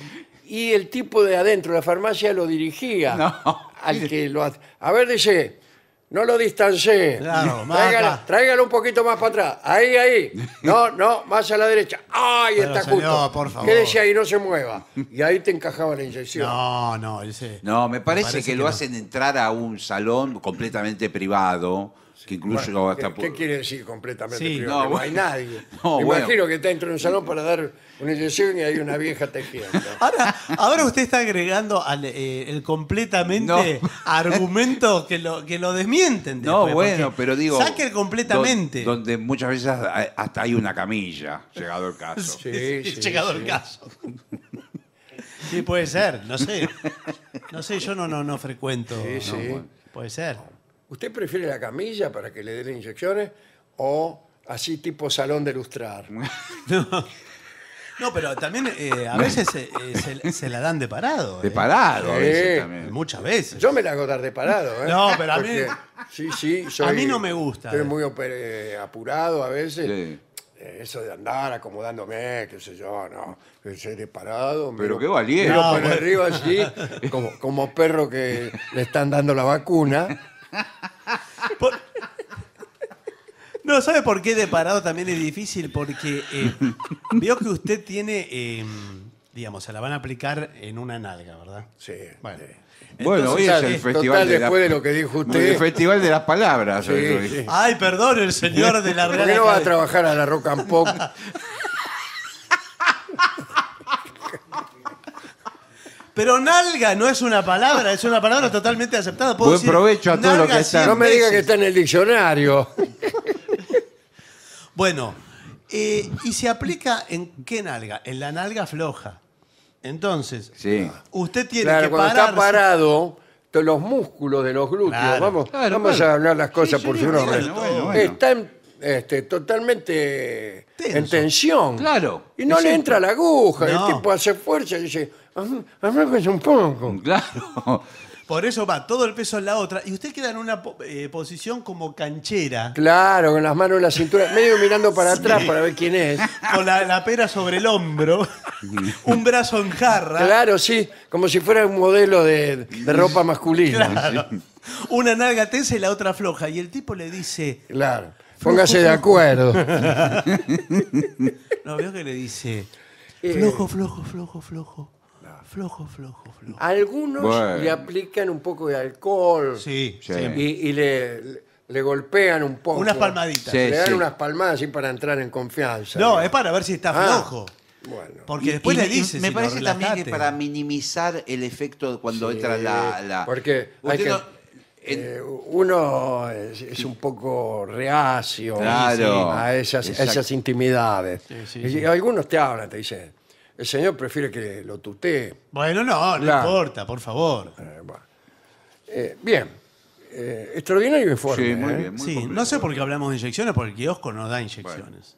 y el tipo de adentro, la farmacia lo dirigía al que lo A ver, dice, no lo distancé. Claro, tráigalo, tráigalo un poquito más para atrás. Ahí, ahí. No, no, más a la derecha. Ay, está señor, No, por favor. Quédese ahí, no se mueva. Y ahí te encajaba la inyección. No, no, dice... No, me parece, que, lo hacen entrar a un salón completamente privado que incluso ¿Qué, quiere decir completamente no, hay nadie. Imagino que está dentro de un salón para dar una inyección y hay una vieja tejiendo. Ahora, ahora usted está agregando eh, el completamente argumento que lo, que lo desmienten. No, bueno, pero digo. Saque el completamente. Donde muchas veces hasta hay una camilla, llegado el caso. Sí, llegado el caso. Sí, puede ser, no sé. No sé, yo no, no, no frecuento. Sí, sí. Puede ser. ¿Usted prefiere la camilla para que le den inyecciones o así tipo salón de lustrar? No. pero también eh, a veces eh, eh, se, la dan de parado. De parado, a veces también. Muchas veces. Yo me la hago dar de parado. No, pero a mí. a mí no me gusta. Estoy muy apurado a veces. Eso de andar acomodándome, qué sé yo, no. Ser de parado. Pero qué valiente. Pero arriba así, como, como perro que le están dando la vacuna. No, ¿sabe por qué de parado también es difícil? Porque eh, veo que usted tiene, em, digamos, se la van a aplicar en una nalga, ¿verdad? Sí. Bueno. hoy es el festival de El festival de las palabras. Ay, perdón, el señor de la ¿Por qué no va a trabajar a la rock and pop Pero nalga no es una palabra, es una palabra totalmente aceptada. Puedo Buen provecho a todo lo que está. No me diga que está en el diccionario. Bueno, eh, ¿y se aplica en qué nalga? En la nalga floja. Entonces, usted tiene Claro, que cuando está parado, los músculos de los glúteos, vamos, vamos a hablar las cosas por su nombre. Este, totalmente en tensión. Claro. Y no le entra la aguja, el tipo hace fuerza y dice, es un poco. Claro. Por eso va todo el peso en la otra y usted queda en una eh, posición como canchera, Claro, con las manos en la cintura, medio mirando para atrás para ver quién es. con la, pera sobre el hombro, un brazo en jarra, Claro, sí, como si fuera un modelo de, ropa masculina. una nalga tensa y la otra floja. Y el tipo le dice, Claro. Póngase de acuerdo. no, veo que le dice, eh. flojo, flojo, flojo, flojo. Flojo, flojo, flojo. Algunos le aplican un poco de alcohol y, le, golpean un poco. Unas palmaditas. Le dan unas palmadas así para entrar en confianza. No, es para ver si está ah, flojo. Porque después le dices. Me parece también que para minimizar el efecto cuando entra la, Porque eh, uno es, un poco reacio a esas, intimidades. Y Algunos te hablan, te dicen, el señor prefiere que lo tutee. Bueno, no, no importa, por favor. Eh, eh, bien. Eh, extraordinario informe. Sí, no sé por qué hablamos de inyecciones, porque el kiosco no da inyecciones.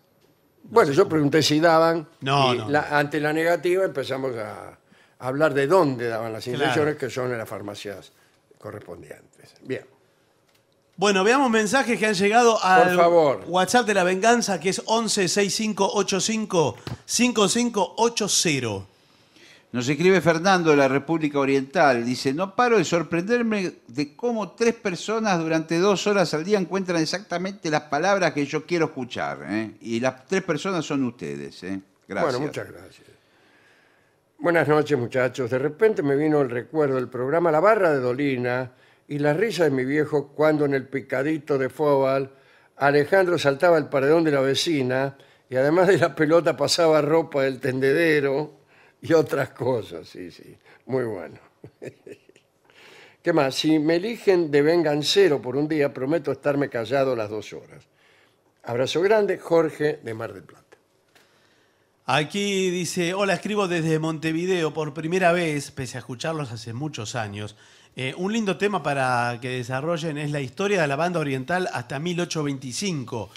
Bueno, yo pregunté si daban. No, no. ante la negativa empezamos a hablar de dónde daban las inyecciones, que son en las farmacias correspondientes. Bien. Bueno, veamos mensajes que han llegado al WhatsApp de la venganza, que es 11 6585 5580. Nos escribe Fernando de la República Oriental. Dice, no paro de sorprenderme de cómo tres personas durante dos horas al día encuentran exactamente las palabras que yo quiero escuchar. ¿eh? Y las tres personas son ustedes. ¿eh? Gracias. Bueno, muchas gracias. Buenas noches, muchachos. De repente me vino el recuerdo del programa La Barra de Dolina, y la risa de mi viejo cuando en el picadito de fóbal Alejandro saltaba el paredón de la vecina y además de la pelota pasaba ropa del tendedero y otras cosas. Sí, sí, muy bueno. ¿Qué más? Si me eligen de vengancero por un día, prometo estarme callado las dos horas. Abrazo grande, Jorge de Mar del Plata. Aquí dice, hola, escribo desde Montevideo por primera vez, pese a escucharlos hace muchos años. Eh, un lindo tema para que desarrollen es la historia de la banda oriental hasta 1825.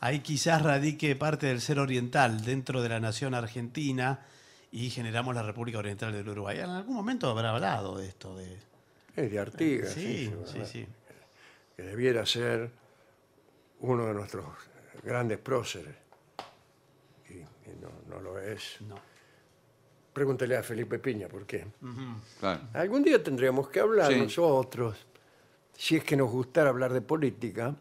Ahí quizás radique parte del ser oriental dentro de la nación argentina y generamos la República Oriental del Uruguay. En algún momento habrá hablado de esto. De... Es de Artigas. Que debiera ser uno de nuestros grandes próceres. Y, no, no lo es. No. Pregúntale a Felipe Piña por qué. Algún día tendríamos que hablar nosotros, si es que nos gustara hablar de política,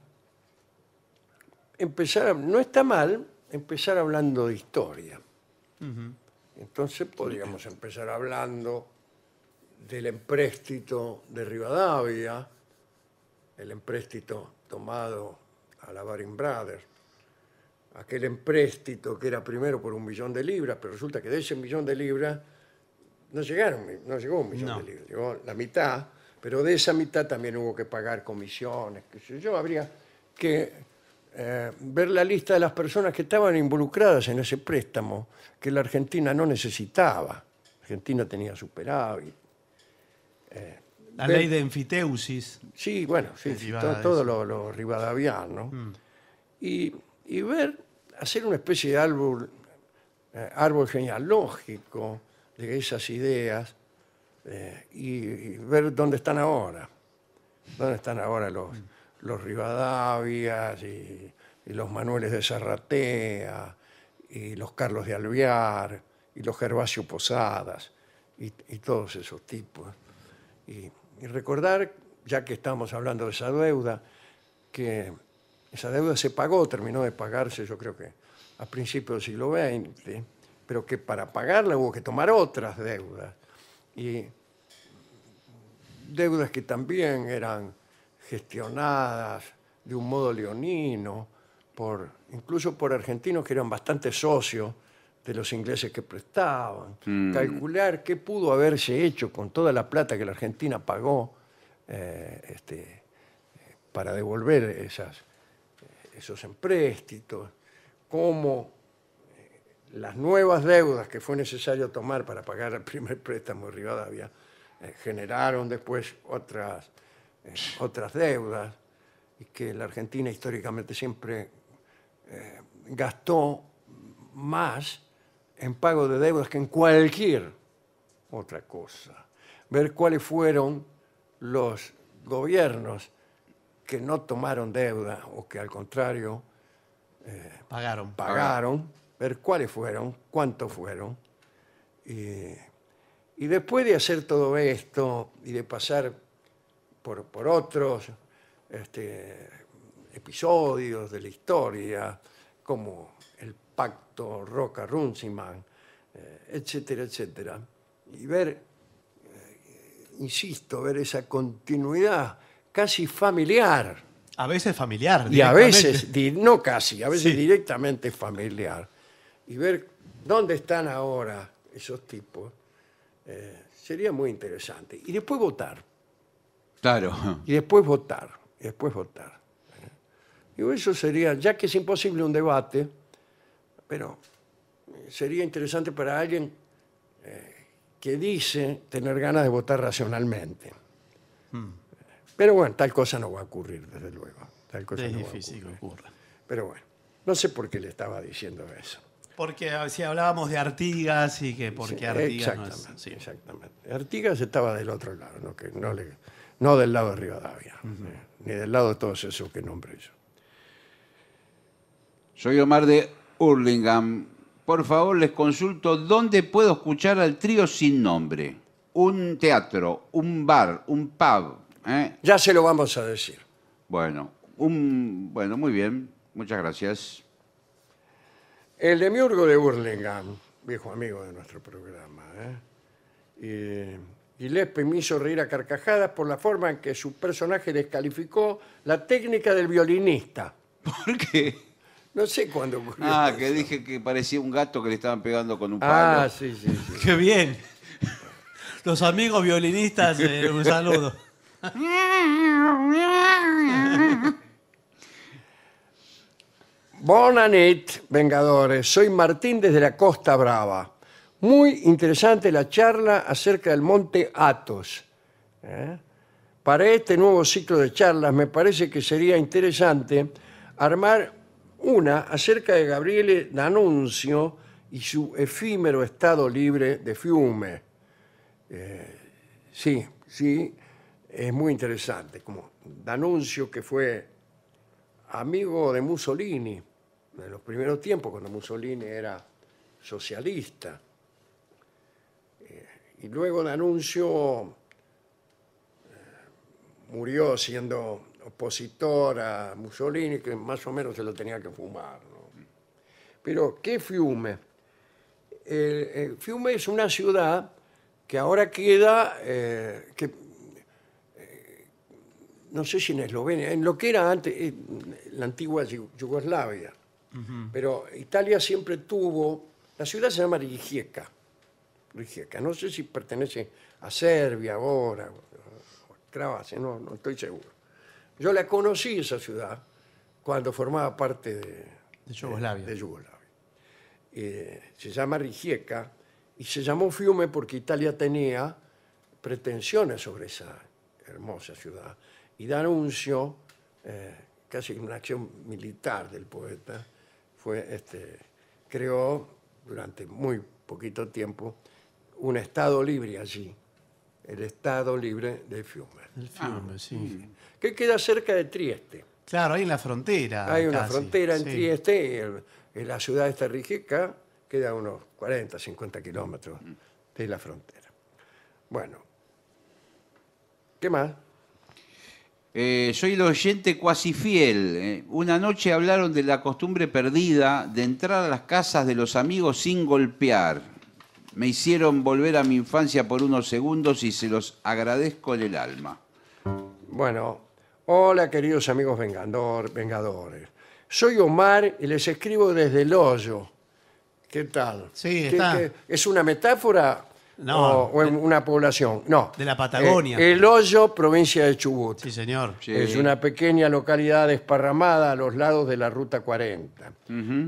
empezar, no está mal empezar hablando de historia. Entonces podríamos empezar hablando del empréstito de Rivadavia, el empréstito tomado a la Baring Brothers, aquel empréstito que era primero por un millón de libras, pero resulta que de ese millón de libras no llegaron, no llegó un millón de libras, llegó la mitad, pero de esa mitad también hubo que pagar comisiones, qué yo, habría que eh, ver la lista de las personas que estaban involucradas en ese préstamo que la Argentina no necesitaba. Argentina tenía superávit. Eh, la ley de enfiteusis. Sí, bueno, sí, todo, lo, lo mm. Y y ver, hacer una especie de árbol, eh, árbol genealógico de esas ideas eh, y, ver dónde están ahora, dónde están ahora los, los Rivadavias y, los Manueles de Sarratea y los Carlos de Alvear y los Gervasio Posadas y, todos esos tipos. y recordar, ya que estamos hablando de esa deuda, que esa deuda se pagó, terminó de pagarse yo creo que a principios del siglo XX, pero que para pagarla hubo que tomar otras deudas. Y deudas que también eran gestionadas de un modo leonino, por, incluso por argentinos que eran bastante socios de los ingleses que prestaban. Mm. Calcular qué pudo haberse hecho con toda la plata que la Argentina pagó eh, este, eh, para devolver esas esos empréstitos, cómo eh, las nuevas deudas que fue necesario tomar para pagar el primer préstamo de Rivadavia eh, generaron después otras, eh, otras deudas y que la Argentina históricamente siempre gastó más en pago de deudas que en cualquier otra cosa. Ver cuáles fueron los gobiernos que no tomaron deuda o que al contrario eh, Pagaron. pagaron, ver cuáles fueron, cuántos fueron. Y, después de hacer todo esto y de pasar por, otros este, episodios de la historia, como el pacto Roca-Runciman, eh, etcétera, etcétera, y ver, eh, insisto, ver esa continuidad casi familiar. A veces familiar. Y a veces, no casi, a veces directamente familiar. Y ver dónde están ahora esos tipos eh, sería muy interesante. Y después votar. Claro. Y después votar. Y después votar. Y eh, eso sería, ya que es imposible un debate, pero eh, sería interesante para alguien que dice tener ganas de votar racionalmente. Hmm. Pero bueno, tal cosa no va a ocurrir, desde luego. Tal cosa es no difícil va a ocurrir. que ocurra. Pero bueno, no sé por qué le estaba diciendo eso. Porque ah, si hablábamos de Artigas y que porque Artigas sí. exactamente. Artigas estaba del otro lado, no, no, del lado de Rivadavia, eh, ni del lado de todos esos que nombré yo. Soy Omar de Hurlingham. Por favor, les consulto dónde puedo escuchar al trío sin nombre. Un teatro, un bar, un pub, ¿Eh? Ya se lo vamos a decir. Bueno, un, bueno, muy bien. Muchas gracias. El demiurgo de Burlingame, viejo amigo de nuestro programa, ¿eh? y, Gillespie me hizo reír a carcajadas por la forma en que su personaje descalificó la técnica del violinista. porque No sé cuándo ocurrió. Ah, que dije que parecía un gato que le estaban pegando con un ah, palo. Ah, sí, sí, Qué bien. Los amigos violinistas, eh, un saludo. Bonanit, Vengadores. Soy Martín desde la Costa Brava. Muy interesante la charla acerca del monte Athos. ¿eh? Para este nuevo ciclo de charlas me parece que sería interesante armar una acerca de Gabriele D'Annunzio y su efímero estado libre de Fiume. Eh, sí, sí, es muy interesante, como Danuncio, que fue amigo de Mussolini en los primeros tiempos, cuando Mussolini era socialista. Eh, y luego Danuncio eh, murió siendo opositor a Mussolini, que más o menos se lo tenía que fumar. Pero, ¿qué Fiume? Eh, Fiume es una ciudad que ahora queda, que no sé si en Eslovenia, en lo que era antes eh, la antigua Yugoslavia, pero Italia siempre tuvo, la ciudad se llama Rijeka, Rijeka, no sé si pertenece a Serbia ahora, o a no, no estoy seguro. Yo la conocí esa ciudad cuando formaba parte de, Yugoslavia. Yugoslavia. Eh, se llama Rijeka y se llamó Fiume porque Italia tenía pretensiones sobre esa hermosa ciudad y Danuncio, eh, casi una acción militar del poeta, fue, este, creó durante muy poquito tiempo un estado libre allí, el estado libre de Fiume. El Fiume, ah, sí. Que queda cerca de Trieste. Claro, ahí en la frontera. Hay una frontera en Trieste, en la ciudad de Tarrijeca queda unos 40, 50 kilómetros de la frontera. Bueno, ¿qué más? Eh, soy el oyente cuasi fiel. Eh. una noche hablaron de la costumbre perdida de entrar a las casas de los amigos sin golpear. Me hicieron volver a mi infancia por unos segundos y se los agradezco en el alma. Bueno, hola queridos amigos vengador, vengadores. Soy Omar y les escribo desde el hoyo. ¿Qué tal? Sí, está. ¿Es una metáfora no, o, una población. No. De la Patagonia. Eh, el Hoyo, provincia de Chubut. Sí, señor. Es una pequeña localidad esparramada a los lados de la Ruta 40.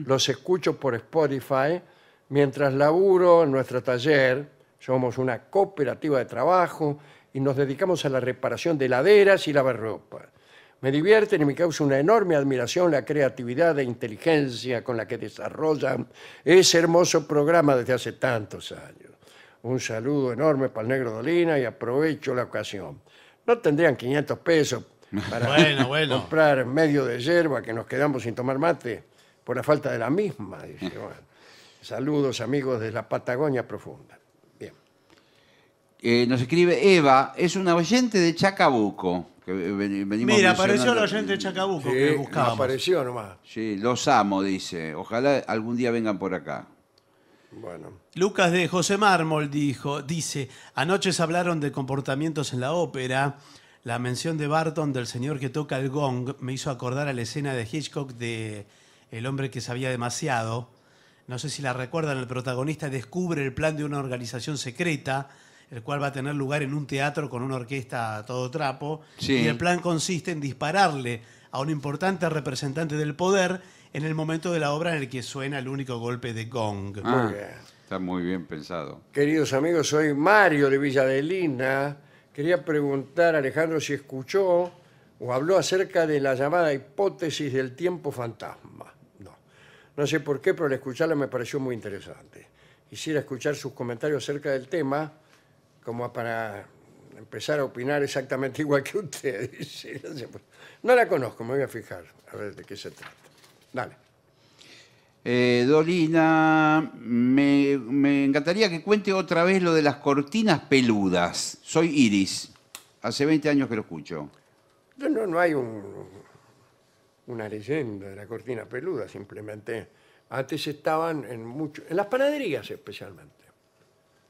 Los escucho por Spotify mientras laburo en nuestro taller. Somos una cooperativa de trabajo y nos dedicamos a la reparación de laderas y ropa. Me divierten y me causa una enorme admiración la creatividad e inteligencia con la que desarrollan ese hermoso programa desde hace tantos años un saludo enorme para el negro Dolina y aprovecho la ocasión. No tendrían 500 pesos para comprar medio de hierba que nos quedamos sin tomar mate por la falta de la misma. saludos amigos de la Patagonia Profunda. Bien. Eh, nos escribe Eva, es una oyente de Chacabuco. Mira, apareció el oyente de Chacabuco que apareció nomás. Sí, los amo, dice. Ojalá algún día vengan por acá. Lucas de José Mármol dijo, dice, anoche se hablaron de comportamientos en la ópera. La mención de Barton del señor que toca el gong me hizo acordar a la escena de Hitchcock de El hombre que sabía demasiado. No sé si la recuerdan, el protagonista descubre el plan de una organización secreta, el cual va a tener lugar en un teatro con una orquesta a todo trapo. Y el plan consiste en dispararle a un importante representante del poder en el momento de la obra en el que suena el único golpe de gong. Ah, está muy bien pensado. Queridos amigos, soy Mario de Villa de Lina. Quería preguntar a Alejandro si escuchó o habló acerca de la llamada hipótesis del tiempo fantasma. No, no sé por qué, pero al escucharla me pareció muy interesante. Quisiera escuchar sus comentarios acerca del tema, como para empezar a opinar exactamente igual que ustedes. no la conozco, me voy a fijar a ver de qué se trata. Dale. Eh, Dolina, me, encantaría que cuente otra vez lo de las cortinas peludas. Soy Iris. Hace 20 años que lo escucho. No, no, hay una leyenda de la cortina peluda, simplemente. Antes estaban en mucho, en las panaderías especialmente.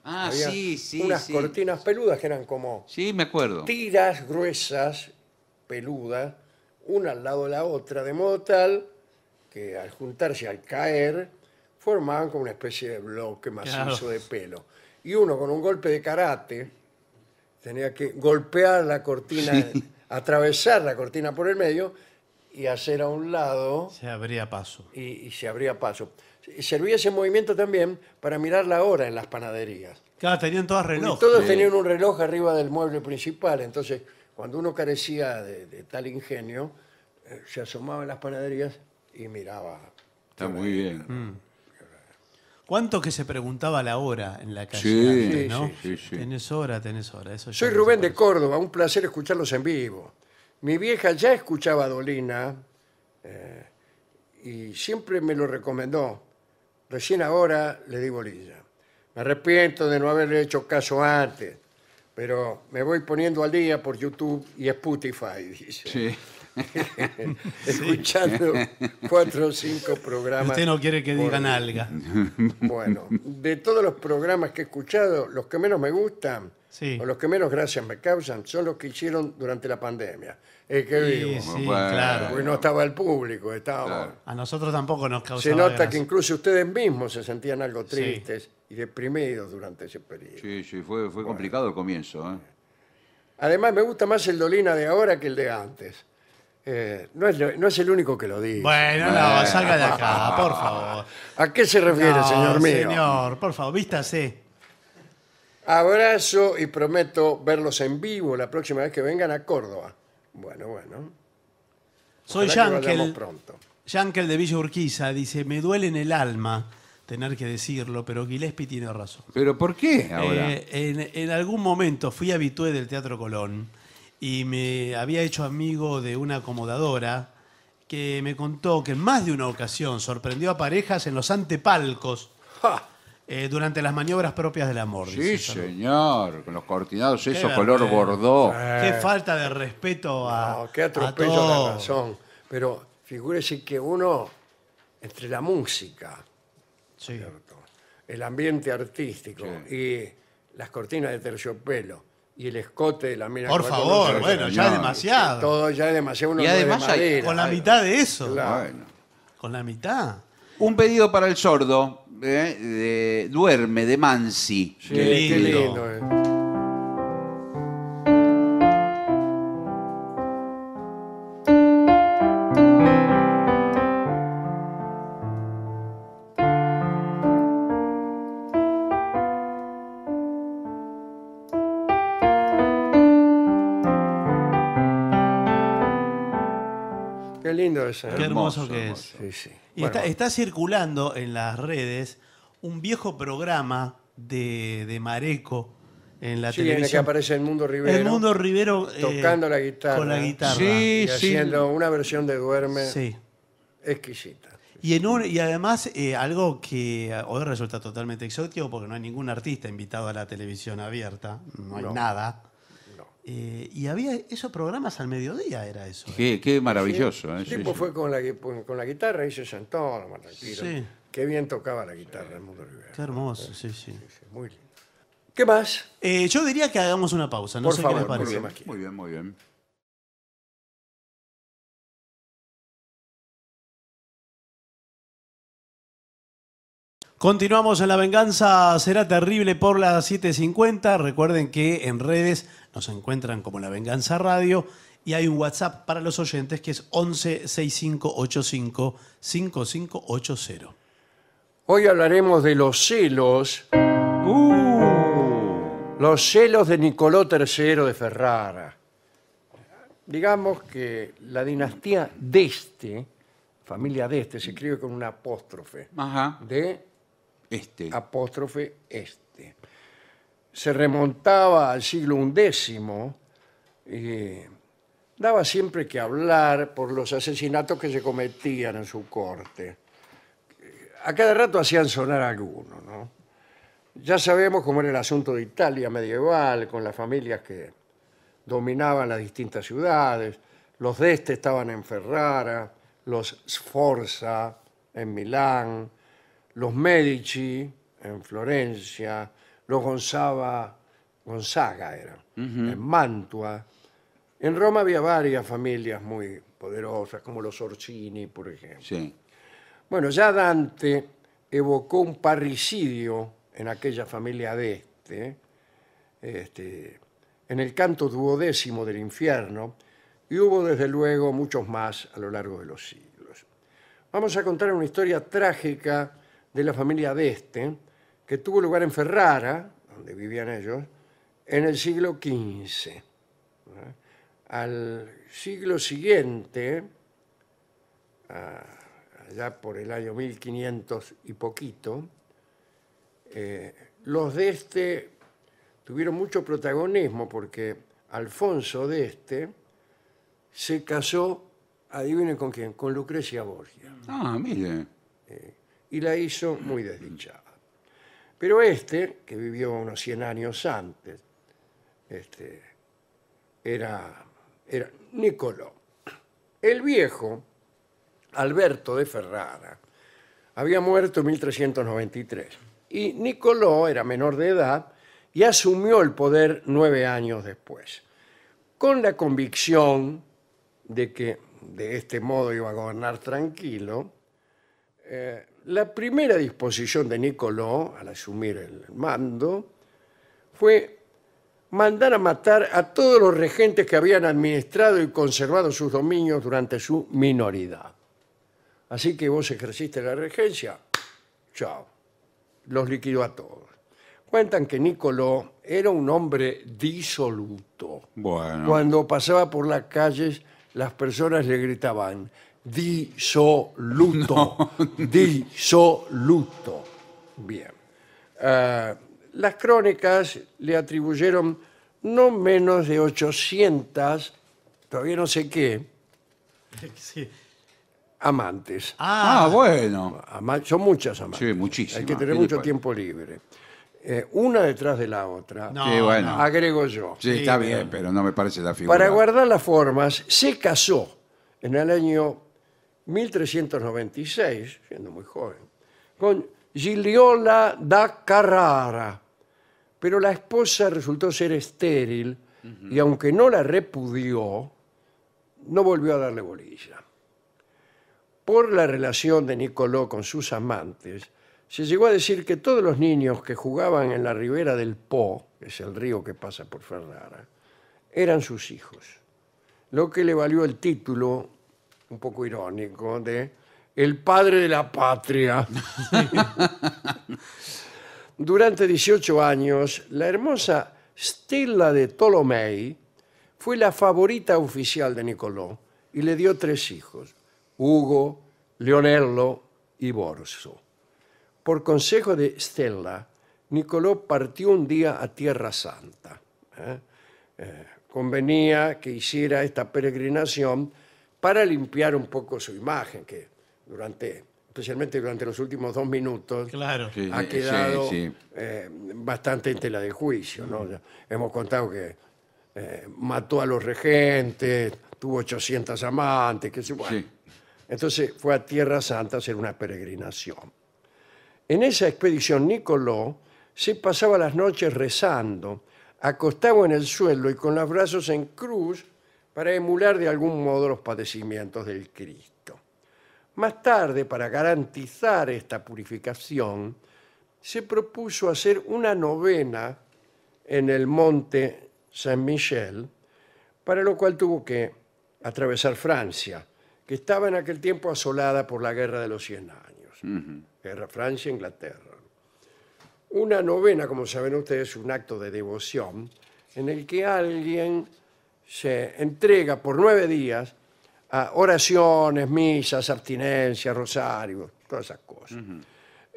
Ah, sí, sí. Unas cortinas peludas que eran como. Sí, me acuerdo. Tiras gruesas, peludas, una al lado de la otra, de modo tal que al juntarse, al caer, formaban como una especie de bloque macizo de pelo. Y uno con un golpe de karate tenía que golpear la cortina, atravesar la cortina por el medio y hacer a un lado. Se abría paso. Y, se abría paso. Servía ese movimiento también para mirar la hora en las panaderías. Claro, tenían todas reloj. todos tenían un reloj arriba del mueble principal, entonces cuando uno carecía de, tal ingenio, eh, se asomaba en las panaderías y miraba. Está muy bien. Mm. ¿Cuánto que se preguntaba la hora en la calle? Sí, sí, sí, Tenés hora, tenés hora. Soy Rubén de Córdoba, un placer escucharlos en vivo. Mi vieja ya escuchaba a Dolina eh, y siempre me lo recomendó. Recién ahora le di bolilla. Me arrepiento de no haberle hecho caso antes, pero me voy poniendo al día por YouTube y Spotify, dice. Sí. escuchando cuatro o cinco programas. Usted no quiere que digan algo Bueno, de todos los programas que he escuchado, los que menos me gustan o los que menos gracias me causan son los que hicieron durante la pandemia. Es que Sí, porque no estaba el público, estaba. A nosotros tampoco nos causaba Se nota que incluso ustedes mismos se sentían algo tristes y deprimidos durante ese periodo. Sí, sí, fue, fue complicado el comienzo. ¿eh? Además, me gusta más el Dolina de ahora que el de antes. Eh, no, es, el único que lo dice. Bueno, no, salga de acá, por favor. ¿A qué se refiere, señor mío? Señor, por favor, vístase. Abrazo y prometo verlos en vivo la próxima vez que vengan a Córdoba. Bueno, bueno. Soy de Villa Urquiza dice, me duele en el alma tener que decirlo, pero Gillespie tiene razón. ¿Pero por qué ahora? Eh, en, en algún momento fui habitué del Teatro Colón y me había hecho amigo de una acomodadora que me contó que en más de una ocasión sorprendió a parejas en los antepalcos eh, durante las maniobras propias del amor. Sí, señor, con los cortinados, eso color bordó. Qué falta de respeto a. qué atropello a de razón. Pero figúrese que uno, entre la música, el ambiente artístico y las cortinas de terciopelo y el escote de la mira Por favor, bueno, ya es demasiado. Todo ya es demasiado. con la mitad de eso. Con la mitad. Un pedido para el sordo, eh, Duerme, de Mansi. qué lindo. Qué eh. Qué hermoso, que es. Y está, circulando en las redes un viejo programa de, Mareco en la televisión. En el que aparece el Mundo Rivero. El Mundo Rivero. Eh, tocando la guitarra. Con la guitarra. y haciendo una versión de Duerme exquisita. Y, en y además, eh, algo que hoy resulta totalmente exótico porque no hay ningún artista invitado a la televisión abierta, no hay nada. Eh, y había esos programas al mediodía, era eso. Qué, ¿eh? maravilloso. el ¿eh? fue Con, la, guitarra y se sentó, Qué bien tocaba la guitarra el mundo Rivera. Qué hermoso, sí, sí. Muy lindo. ¿Qué más? yo diría que hagamos una pausa, no sé qué les parece. muy bien, muy bien. Continuamos en La Venganza Será Terrible por las 7.50. Recuerden que en redes nos encuentran como La Venganza Radio y hay un WhatsApp para los oyentes que es 11 5580. Hoy hablaremos de los celos. Uh, los celos de Nicoló III de Ferrara. Digamos que la dinastía de este, familia de este, se escribe con una apóstrofe. Ajá. De Este. apóstrofe este se remontaba al siglo XI y daba siempre que hablar por los asesinatos que se cometían en su corte. A cada rato hacían sonar alguno, ¿no? Ya sabemos cómo era el asunto de Italia medieval, con las familias que dominaban las distintas ciudades. Los de este estaban en Ferrara, los Sforza en Milán, los Medici en Florencia, los Gonzaga, Gonzaga eran, en Mantua. En Roma había varias familias muy poderosas, como los Orcini, por ejemplo. Bueno, ya Dante evocó un parricidio en aquella familia de este, este en el canto duodécimo del infierno, y hubo desde luego muchos más a lo largo de los siglos. Vamos a contar una historia trágica de la familia de este, que tuvo lugar en Ferrara, donde vivían ellos, en el siglo XV. Al siglo siguiente, allá por el año 1500 y poquito, eh, los de este tuvieron mucho protagonismo porque Alfonso de este se casó, adivinen con quién, con Lucrecia Borgia. Ah, mire. Eh, y la hizo muy desdichada. Pero este, que vivió unos 100 años antes, este, era, era Nicoló. El viejo, Alberto de Ferrara, había muerto en 1393 y Nicoló era menor de edad y asumió el poder nueve años después, con la convicción de que de este modo iba a gobernar tranquilo. Eh, la primera disposición de Nicoló, al asumir el mando, fue mandar a matar a todos los regentes que habían administrado y conservado sus dominios durante su minoridad. Así que vos ejerciste la regencia, chao, los liquidó a todos. Cuentan que Nicoló era un hombre disoluto. Bueno. Cuando pasaba por las calles, las personas le gritaban, disoluto. Disoluto. Bien. Eh, las crónicas le atribuyeron no menos de 800, todavía no sé qué, amantes. Ah, ah bueno. son muchas amantes. Sí, muchísimas. Hay que tener mucho tiempo libre. Eh, una detrás de la otra. bueno. Agrego yo. Sí, está bien, pero no me parece la figura. Para guardar las formas, se casó en el año 1396, siendo muy joven, con Giliola da Carrara. Pero la esposa resultó ser estéril y aunque no la repudió, no volvió a darle bolilla. Por la relación de Nicoló con sus amantes, se llegó a decir que todos los niños que jugaban en la ribera del Po, que es el río que pasa por Ferrara, eran sus hijos, lo que le valió el título un poco irónico de el padre de la patria. Durante 18 años, la hermosa Stella de Tolomei fue la favorita oficial de Nicoló y le dio tres hijos, Hugo, Leonello y Borso. Por consejo de Stella, Nicoló partió un día a Tierra Santa. ¿eh? Eh, convenía que hiciera esta peregrinación para limpiar un poco su imagen, que durante, especialmente durante los últimos dos minutos, ha quedado eh, bastante en tela de juicio. ¿no? Hemos contado que eh, mató a los regentes, tuvo 800 amantes, que sé Sí. Entonces fue a Tierra Santa a hacer una peregrinación. En esa expedición, Nicoló se pasaba las noches rezando, acostado en el suelo y con los brazos en cruz, para emular de algún modo los padecimientos del Cristo. Más tarde, para garantizar esta purificación, se propuso hacer una novena en el monte Saint Michel, para lo cual tuvo que atravesar Francia, que estaba en aquel tiempo asolada por la Guerra de los Cien Años, Guerra Francia-Inglaterra. Una novena, como saben ustedes, es un acto de devoción en el que alguien se entrega por nueve días a oraciones, misas, abstinencias, rosarios, todas esas cosas.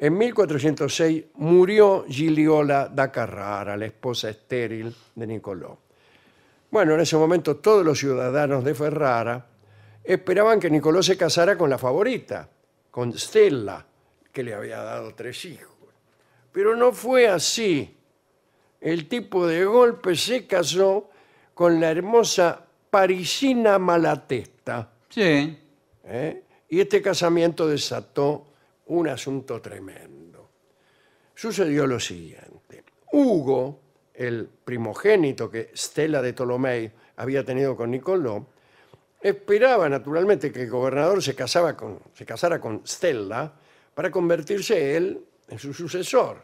En 1406 murió Giliola da Carrara, la esposa estéril de Nicoló. Bueno, en ese momento todos los ciudadanos de Ferrara esperaban que Nicoló se casara con la favorita, con Stella, que le había dado tres hijos. Pero no fue así. El tipo de golpe se casó con la hermosa parisina Malatesta. Sí. ¿Eh? Y este casamiento desató un asunto tremendo. Sucedió lo siguiente. Hugo, el primogénito que Stella de Tolomei había tenido con Nicoló, esperaba naturalmente que el gobernador se, se casara con Stella para convertirse él en su sucesor.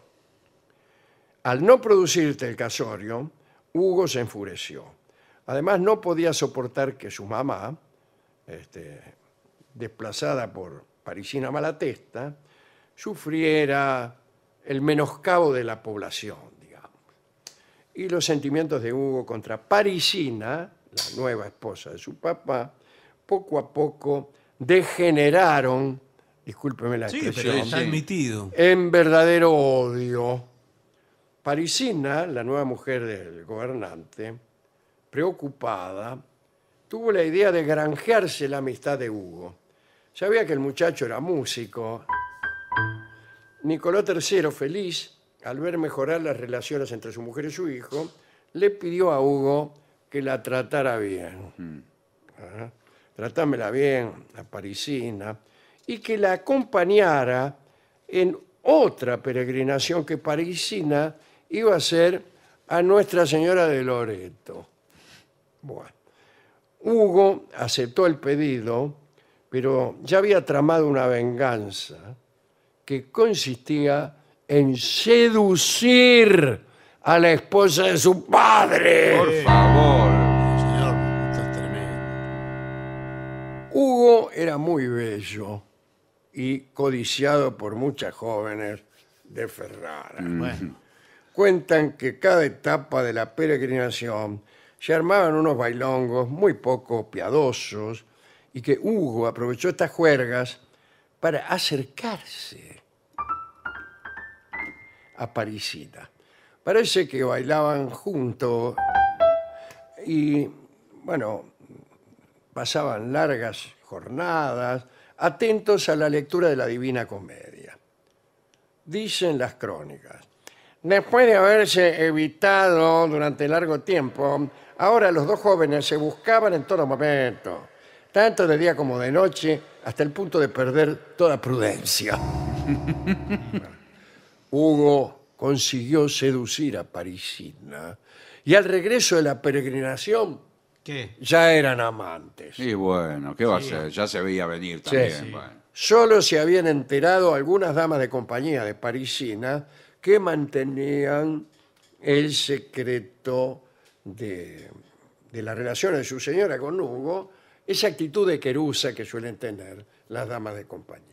Al no producirte el casorio, Hugo se enfureció Además, no podía soportar que su mamá, este, desplazada por Parisina Malatesta, sufriera el menoscabo de la población, digamos. Y los sentimientos de Hugo contra Parisina, la nueva esposa de su papá, poco a poco degeneraron, discúlpeme la expresión, admitido. en verdadero odio. Parisina, la nueva mujer del gobernante, preocupada, tuvo la idea de granjearse la amistad de Hugo. Sabía que el muchacho era músico. Nicolás III, feliz al ver mejorar las relaciones entre su mujer y su hijo, le pidió a Hugo que la tratara bien. Ah, tratámela bien, la parisina, y que la acompañara en otra peregrinación que parisina iba a ser a Nuestra Señora de Loreto. Bueno, Hugo aceptó el pedido, pero ya había tramado una venganza que consistía en seducir a la esposa de su padre. Por favor, señor, esto es tremendo. Hugo era muy bello y codiciado por muchas jóvenes de Ferrara. Bueno. Mm. Cuentan que cada etapa de la peregrinación se armaban unos bailongos muy poco piadosos y que Hugo aprovechó estas juergas para acercarse a Parisita. Parece que bailaban juntos y, bueno, pasaban largas jornadas atentos a la lectura de la Divina Comedia. Dicen las crónicas, después de haberse evitado durante largo tiempo Ahora los dos jóvenes se buscaban en todo momento, tanto de día como de noche, hasta el punto de perder toda prudencia. Hugo consiguió seducir a Parisina y al regreso de la peregrinación ya eran amantes. Y bueno, ¿qué va a ser? Ya se veía venir también. Solo se habían enterado algunas damas de compañía de Parisina que mantenían el secreto de, de las relación de su señora con Hugo, esa actitud de querusa que suelen tener las damas de compañía.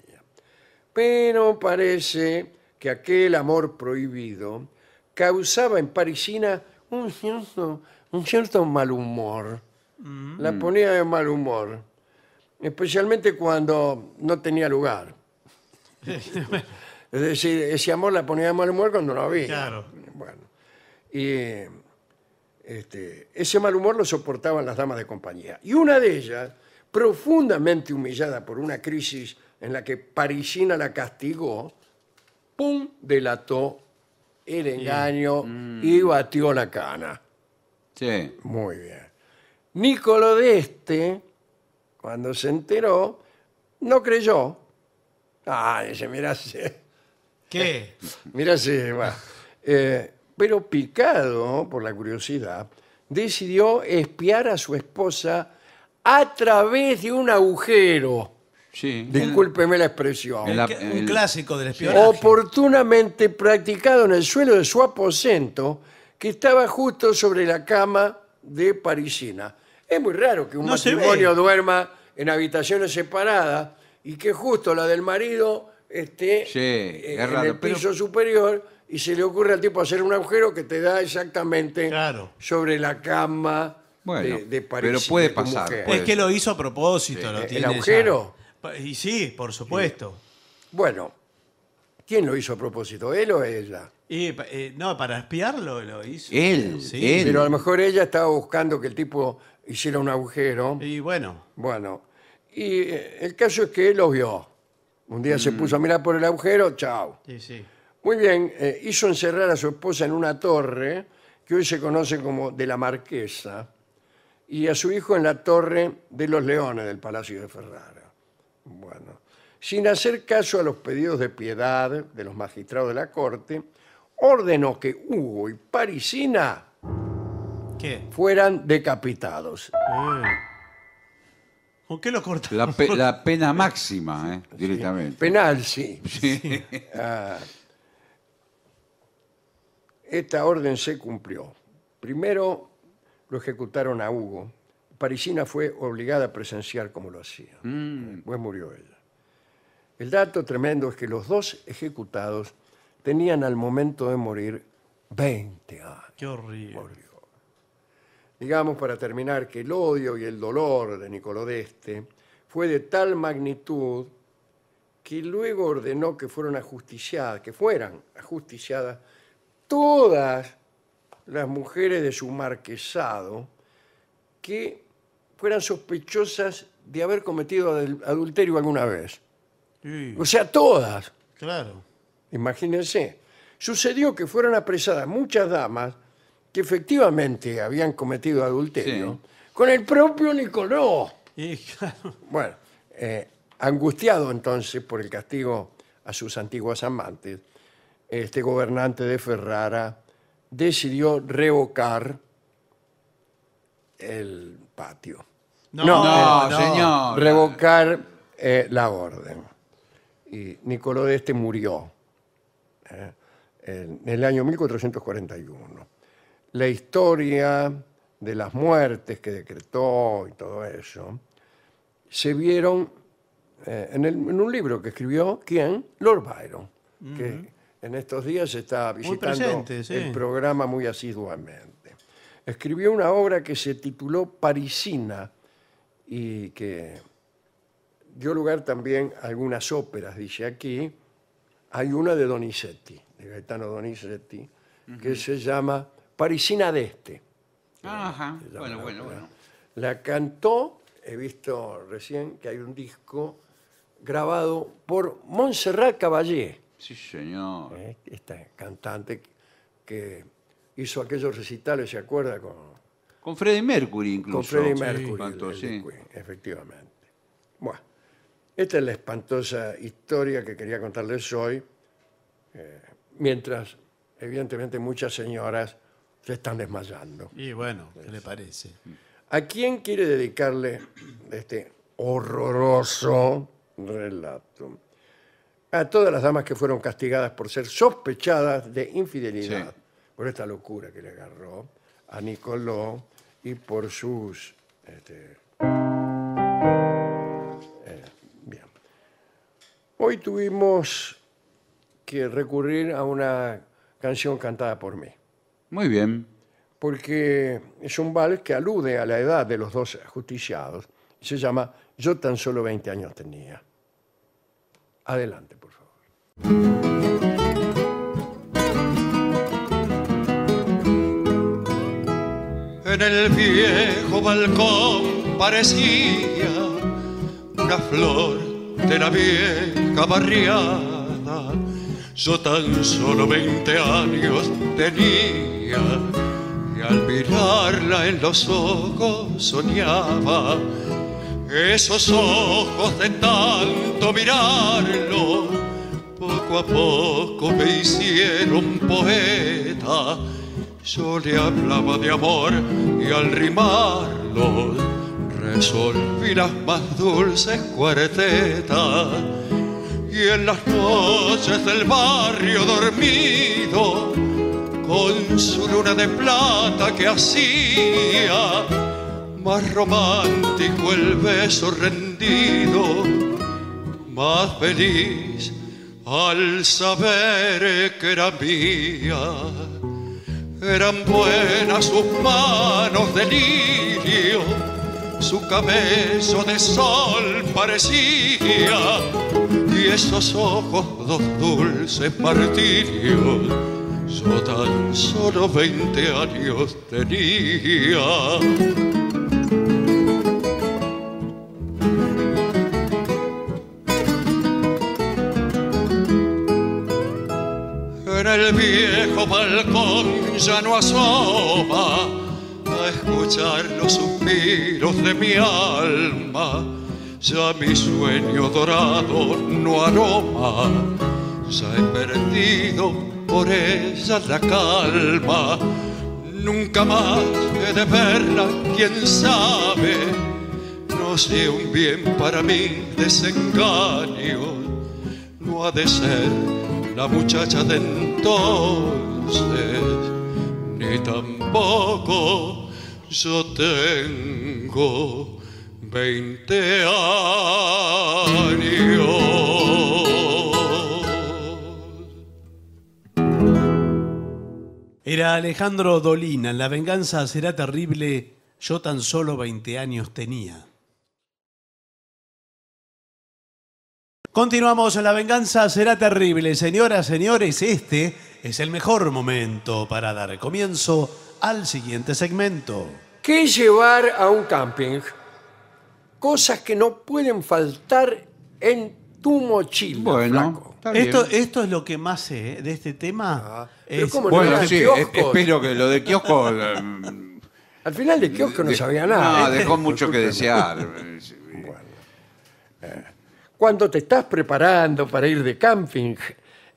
Pero parece que aquel amor prohibido causaba en Parisina un cierto, un cierto mal humor. Mm. La ponía de mal humor, especialmente cuando no tenía lugar. es decir, ese amor la ponía de mal humor cuando no había. Claro. Bueno, y este, ese mal humor lo soportaban las damas de compañía. Y una de ellas, profundamente humillada por una crisis en la que Parisina la castigó, ¡pum! delató el engaño mm. y batió la cana. Sí. Muy bien. Nicolo de este, cuando se enteró, no creyó. Ah, dice, mirá, ¿Qué? mirá, va. Eh, pero picado por la curiosidad, decidió espiar a su esposa a través de un agujero. Sí. Discúlpeme la expresión. un clásico del espionaje. Oportunamente practicado en el suelo de su aposento, que estaba justo sobre la cama de Parisina. Es muy raro que un matrimonio duerma en habitaciones separadas y que justo la del marido esté eh, en el piso superior y se le ocurre al tipo hacer un agujero que te da exactamente sobre la cama de, de pero puede pasar, Es que lo hizo a propósito. ¿El agujero? Y sí, por supuesto. Bueno, ¿quién lo hizo a propósito? ¿Él o ella? Eh, no, para espiarlo lo hizo. Él, sí Pero a lo mejor ella estaba buscando que el tipo hiciera un agujero. Y bueno, Bueno, y eh, el caso es que él lo vio. Un día se mm. puso a mirar por el agujero, chao. sí, sí. Muy bien, eh, hizo encerrar a su esposa en una torre que hoy se conoce como de la Marquesa y a su hijo en la torre de los Leones del Palacio de Ferrara. Bueno, sin hacer caso a los pedidos de piedad de los magistrados de la corte, ordenó que Hugo y Parisina fueran decapitados. Eh. ¿Con qué lo cortamos? La, pena máxima, eh, directamente. Penal, sí. Sí. Ah esta orden se cumplió. Primero lo ejecutaron a Hugo. Parisina fue obligada a presenciar como lo hacía. Mm. Después murió ella. El dato tremendo es que los dos ejecutados tenían al momento de morir 20 años. Qué horrible. Digamos para terminar que el odio y el dolor de Nicoló fue de tal magnitud que luego ordenó que fueran ajusticiadas, que fueran ajusticiadas todas las mujeres de su marquesado que fueran sospechosas de haber cometido adulterio alguna vez. O sea, todas. Claro. Imagínense. Sucedió que fueron apresadas muchas damas que efectivamente habían cometido adulterio con el propio Nicoló. claro. Bueno, eh, angustiado entonces por el castigo a sus antiguas amantes, este gobernante de Ferrara decidió revocar el patio. No, eh, señor. Revocar eh, la orden. Y Nicoló de Este murió eh, en el año 1441. La historia de las muertes que decretó y todo eso se vieron en, un libro que escribió, ¿quién? Lord Byron, que en estos días está visitando el programa muy asiduamente. Escribió una obra que se tituló Parisina y que dio lugar también a algunas óperas, dice aquí. Hay una de Donizetti, de Gaetano Donizetti, que se llama Parisina d'Este. Ajá, bueno, bueno, bueno. La cantó, he visto recién que hay un disco grabado por Montserrat Caballé Sí, señor. ¿Eh? Esta cantante que hizo aquellos recitales, ¿se acuerda? Con, con Freddie Mercury incluso. Con Freddie Mercury, efectivamente. Bueno, esta es la espantosa historia que quería contarles hoy, eh, mientras evidentemente muchas señoras se están desmayando. Y bueno, ¿qué le parece? ¿A quién quiere dedicarle este horroroso relato? a todas las damas que fueron castigadas por ser sospechadas de infidelidad, por esta locura que le agarró a Nicoló y por sus... Este, eh, bien. Hoy tuvimos que recurrir a una canción cantada por mí, Muy bien. porque es un vals que alude a la edad de los dos ajusticiados. Se llama Yo tan solo 20 años tenía. Adelante, por favor. En el viejo balcón parecía una flor de la vieja barriada. Yo tan solo 20 años tenía y al mirarla en los ojos soñaba esos ojos de tanto mirarlo, poco a poco me hicieron poeta. Yo le hablaba de amor y al rimarlo resolví las más dulces cuartetas. Y en las noches del barrio dormido, con su luna de plata que hacía, más romántico el beso rendido, más feliz al saber que era mía. Eran buenas sus manos de lirio, su cabello de sol parecía, y esos ojos dos dulces martirios, yo tan solo veinte años tenía. el viejo balcón ya no asoma a escuchar los suspiros de mi alma. Ya mi sueño dorado no aroma, ya he perdido por ella la calma. Nunca más he de verla, quién sabe. No sé un bien para mí desengaño, no ha de ser la muchacha de entonces, ni tampoco yo tengo veinte años. Era Alejandro Dolina, La venganza será terrible, yo tan solo veinte años tenía. Continuamos La Venganza Será Terrible. Señoras, señores, este es el mejor momento para dar comienzo al siguiente segmento. ¿Qué llevar a un camping? Cosas que no pueden faltar en tu mochila. Bueno, Esto, esto es lo que más sé ¿eh? de este tema. Ah, es- no Bueno, sí, espero que lo de kiosco. Em, al final de kiosco no sabía nada. No, ¿eh? dejó mucho que desear. Eh, cuando te estás preparando para ir de camping,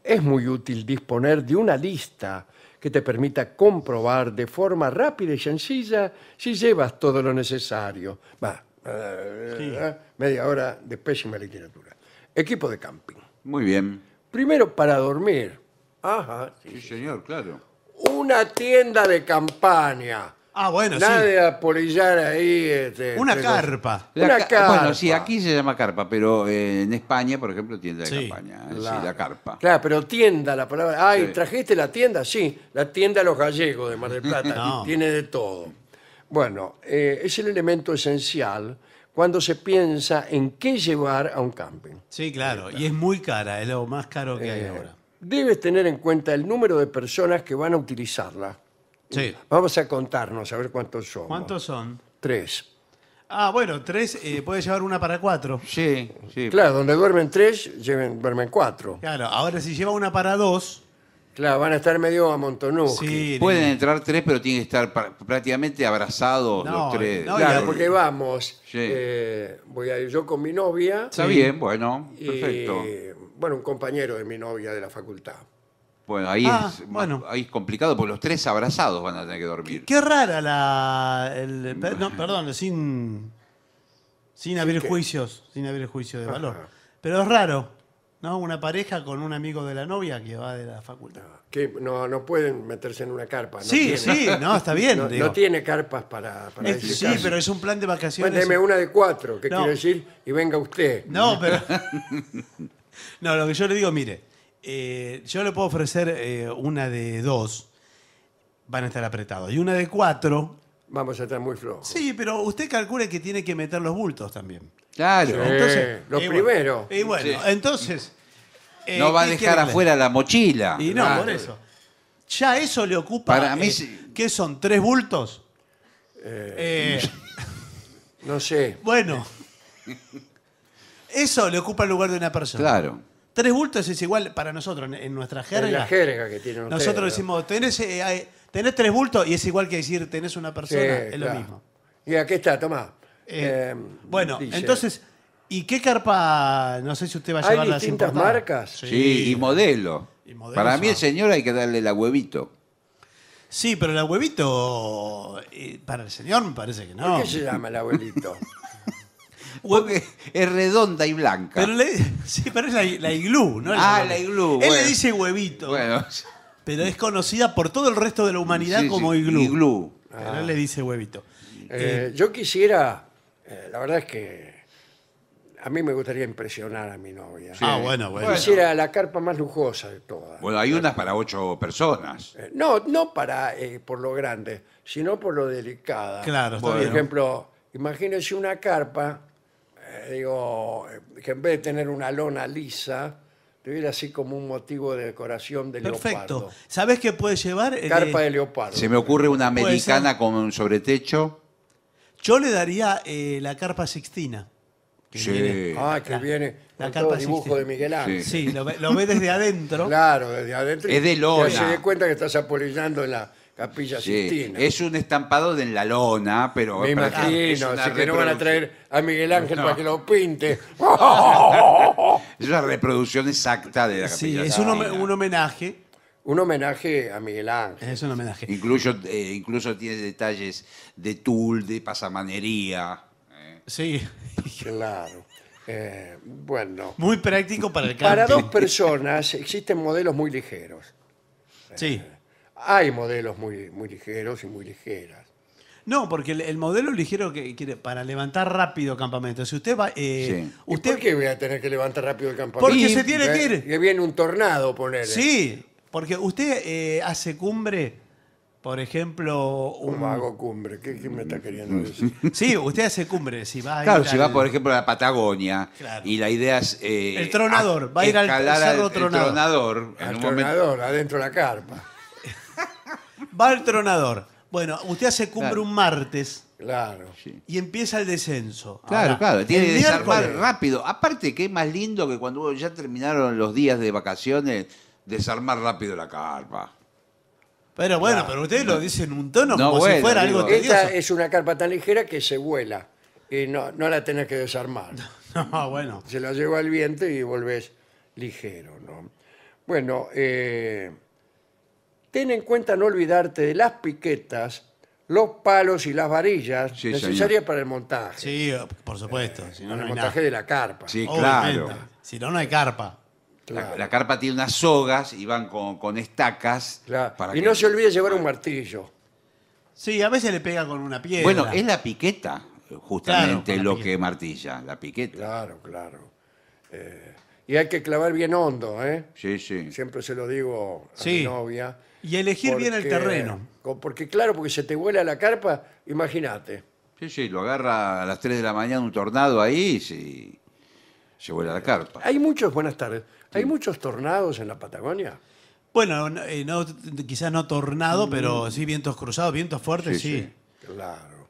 es muy útil disponer de una lista que te permita comprobar de forma rápida y sencilla si llevas todo lo necesario. Va, eh, eh, media hora de pésima literatura. Equipo de camping. Muy bien. Primero para dormir. Ajá, Sí, señor, claro. Una tienda de campaña Ah, bueno, Nada de apolillar ahí. Este, una carpa. Una carpa. Bueno, sí, aquí se llama carpa, pero eh, en España, por ejemplo, tienda de campaña. Eh, sí, la carpa. Claro, pero tienda, la palabra. Ay, ¿trajiste la tienda? Sí, la tienda de los gallegos de Mar del Plata. Tiene de todo. Bueno, eh, es el elemento esencial cuando se piensa en qué llevar a un camping. Sí, claro. Y es muy cara, es lo más caro que hay ahora. Debes tener en cuenta el número de personas que van a utilizarla Vamos a contarnos, a ver cuántos son. ¿Cuántos son? Tres. Ah, bueno, tres, eh, puede llevar una para cuatro. Sí, sí. Claro, donde duermen tres, duermen cuatro. Claro, ahora si lleva una para dos, Claro, van a estar medio amontonados. Sí, Pueden entrar tres, pero tienen que estar prácticamente abrazados los tres. no, Claro, porque vamos. Eh, voy a ir yo con mi novia. Está bien, bueno, perfecto. Bueno, un compañero de mi novia de la facultad. Ah, bueno, ahí, es, ahí complicado porque los tres abrazados van a tener que dormir. Qué, rara la. no, perdón, sin. Sin haber juicios, sin haber juicio de valor. Pero es raro, ¿no? Una pareja con un amigo de la novia que va de la facultad. Ah, que no, pueden meterse en una carpa. No sí, sí, no, está bien. No, tiene carpas para, Sí, pero es un plan de vacaciones. Mándeme una de cuatro, ¿qué quiero decir, y venga usted. No, pero. no, lo que yo le digo, mire. Eh, yo le puedo ofrecer eh, una de dos. Van a estar apretados. Y una de cuatro. Vamos a estar muy flojos. Sí, pero usted calcule que tiene que meter los bultos también. Claro. Entonces, Lo y eh, primero. Y bueno, entonces. no va a dejar afuera la mochila. Y no, por eso. Ya eso le ocupa. Para mí sí. ¿Qué son? ¿Tres bultos? No sé. bueno. Eso le ocupa el lugar de una persona. Claro. Tres bultos es igual para nosotros, en nuestra jerga. En la jerga que tienen ustedes, Nosotros decimos, eh, tenés, tres bultos y es igual que decir tenés una persona, es lo mismo. Y aquí está, tomá. Eh, em, bueno, entonces, ¿y qué carpa? No sé si usted va a llevar las distintas marcas? Sí, y modelo. Para mí, el señor hay que darle la huevito. Sí, pero el huevito eh, para el señor me parece que no. qué se llama el abuelito? es redonda y blanca. Pero sí, pero es la, iglú, ¿no? Ah, la iglú, Él le dice huevito, pero es conocida por todo el resto de la humanidad como iglú. él le dice huevito. Eh, eh, yo quisiera, eh, la verdad es que a mí me gustaría impresionar a mi novia. Ah, bueno, bueno. Quisiera la carpa más lujosa de todas. Bueno, hay unas para ocho personas. No, no para por lo grande, sino por lo delicada. Claro, Por ejemplo, imagínense una carpa eh, digo, eh, que en vez de tener una lona lisa, tuviera así como un motivo de decoración de Perfecto. ¿Sabes qué puede llevar? Eh, carpa de leopardo. Se me ocurre una americana con un sobretecho. Yo le daría la carpa sixtina. Sí. Ah, que viene la con todo dibujo de Miguel Ángel. Sí, lo, ve- desde adentro. Claro, desde adentro. Es de lona. Y se dé cuenta que estás apolillando en la, Capilla Es un estampado de en la lona, pero. Me imagino, así que no van a traer a Miguel Ángel para que lo pinte. Es una reproducción exacta de la Sí, es un, homenaje. Un homenaje a Miguel Ángel. Es un homenaje. Incluso, eh, incluso tiene detalles de tul, de pasamanería. Eh. Sí, Claro. Eh, bueno. muy práctico para el Para dos personas existen modelos muy ligeros. Sí, hay modelos muy, muy ligeros y muy ligeras. No, porque el, modelo ligero que quiere para levantar rápido campamento. Si usted va, eh, usted por qué voy a tener que levantar rápido el campamento? Porque se tiene que ir. Que viene un tornado, poner. Sí, porque usted eh, hace cumbre, por ejemplo, un vago cumbre. ¿Qué, me está queriendo decir? sí, usted hace cumbre. Si va claro, si va por ejemplo a la Patagonia claro. y la idea es eh, el tronador, va a ir al tronador. al tronador adentro de la carpa. Va el tronador. Bueno, usted hace cumple un martes Claro. y empieza el descenso. Claro, claro, tiene que desarmar rápido. Aparte que es más lindo que cuando ya terminaron los días de vacaciones, desarmar rápido la carpa. Pero bueno, pero usted lo dice en un tono como si fuera algo tedioso. Esta es una carpa tan ligera que se vuela y no, no la tenés que desarmar. No, bueno. Se la lleva al viento y volvés ligero, ¿no? Bueno, eh, Ten en cuenta no olvidarte de las piquetas, los palos y las varillas necesarias para el montaje. Sí, por supuesto. Eh, el montaje de la carpa. Sí, claro. Si no, no hay carpa. La, carpa tiene unas sogas y van con, estacas. Y no se olvide llevar un martillo. Sí, a veces le pega con una piedra. Bueno, es la piqueta, justamente lo que martilla, la piqueta. Claro, claro. Eh, y hay que clavar bien hondo, ¿eh? Sí, sí. Siempre se lo digo a mi novia. Y elegir bien el terreno. Porque claro, porque se te vuela la carpa, imagínate. Sí, sí, lo agarra a las 3 de la mañana un tornado ahí y se, se vuela la carpa. Hay muchos, buenas tardes, hay muchos tornados en la Patagonia. Bueno, eh, quizás no tornado, mm. pero sí vientos cruzados, vientos fuertes, Sí, Claro.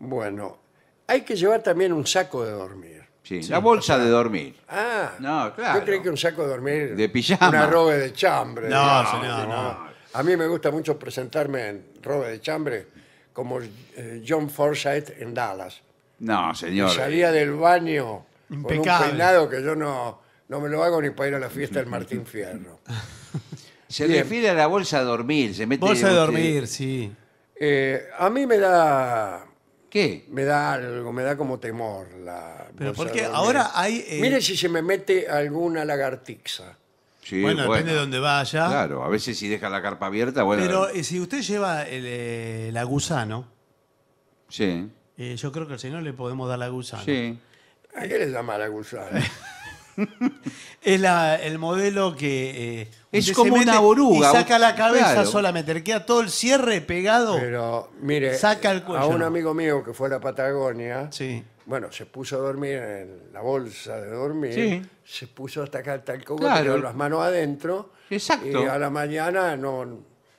Bueno, hay que llevar también un saco de dormir. Sí, la bolsa de dormir. Ah, No, claro. yo creo que un saco de dormir. De pijama. Una robe de chambre. No, señor, no. A mí me gusta mucho presentarme en robe de chambre como eh, John Forsyth en Dallas. No, señor. salía del baño con un peinado que yo no, no me lo hago ni para ir a la fiesta del Martín Fierro. Se refiere a la bolsa a dormir. Se mete Bolsa a dormir, sí. Eh, a mí me da ¿Qué? me da algo, me da como temor la Pero porque ahora hay, eh, Mire si se me mete alguna lagartixa bueno, depende de dónde vaya. Claro, a veces si deja la carpa abierta, bueno. Pero eh. Eh, si usted lleva el, eh, la gusano, Sí, yo creo que al señor le podemos dar la gusano. sí. ¿A qué le llama la gusano? Es el modelo que. Es como una oruga, Y saca la cabeza solamente, le queda todo el cierre pegado. Pero mire, Saca el cuello, a un amigo mío que fue a la Patagonia, Sí. Bueno, se puso a dormir en la bolsa de dormir, se puso hasta acá el talco, Claro. las manos adentro. Exacto. Y a la mañana no,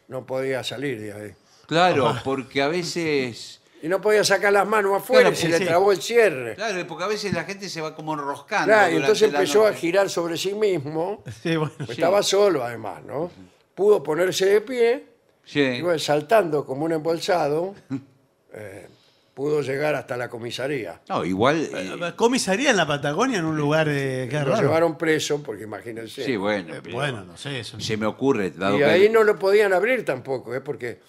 no podía salir de ahí. Claro, porque a veces. Y no podía sacar las manos afuera, se le trabó el cierre. Claro, porque a veces la gente se va como enroscando. y entonces empezó a girar sobre sí mismo. Sí, bueno. Estaba solo, además, ¿no? Pudo ponerse de pie, Sí. saltando como un embolsado, pudo llegar hasta la comisaría. No, igual. Eh, eh, eh, comisaría en la Patagonia en un lugar de. Lo llevaron preso, porque imagínense. sí, bueno. Bueno, no sé eso. Se me ocurre, Y ahí no lo podían abrir tampoco, ¿eh? porque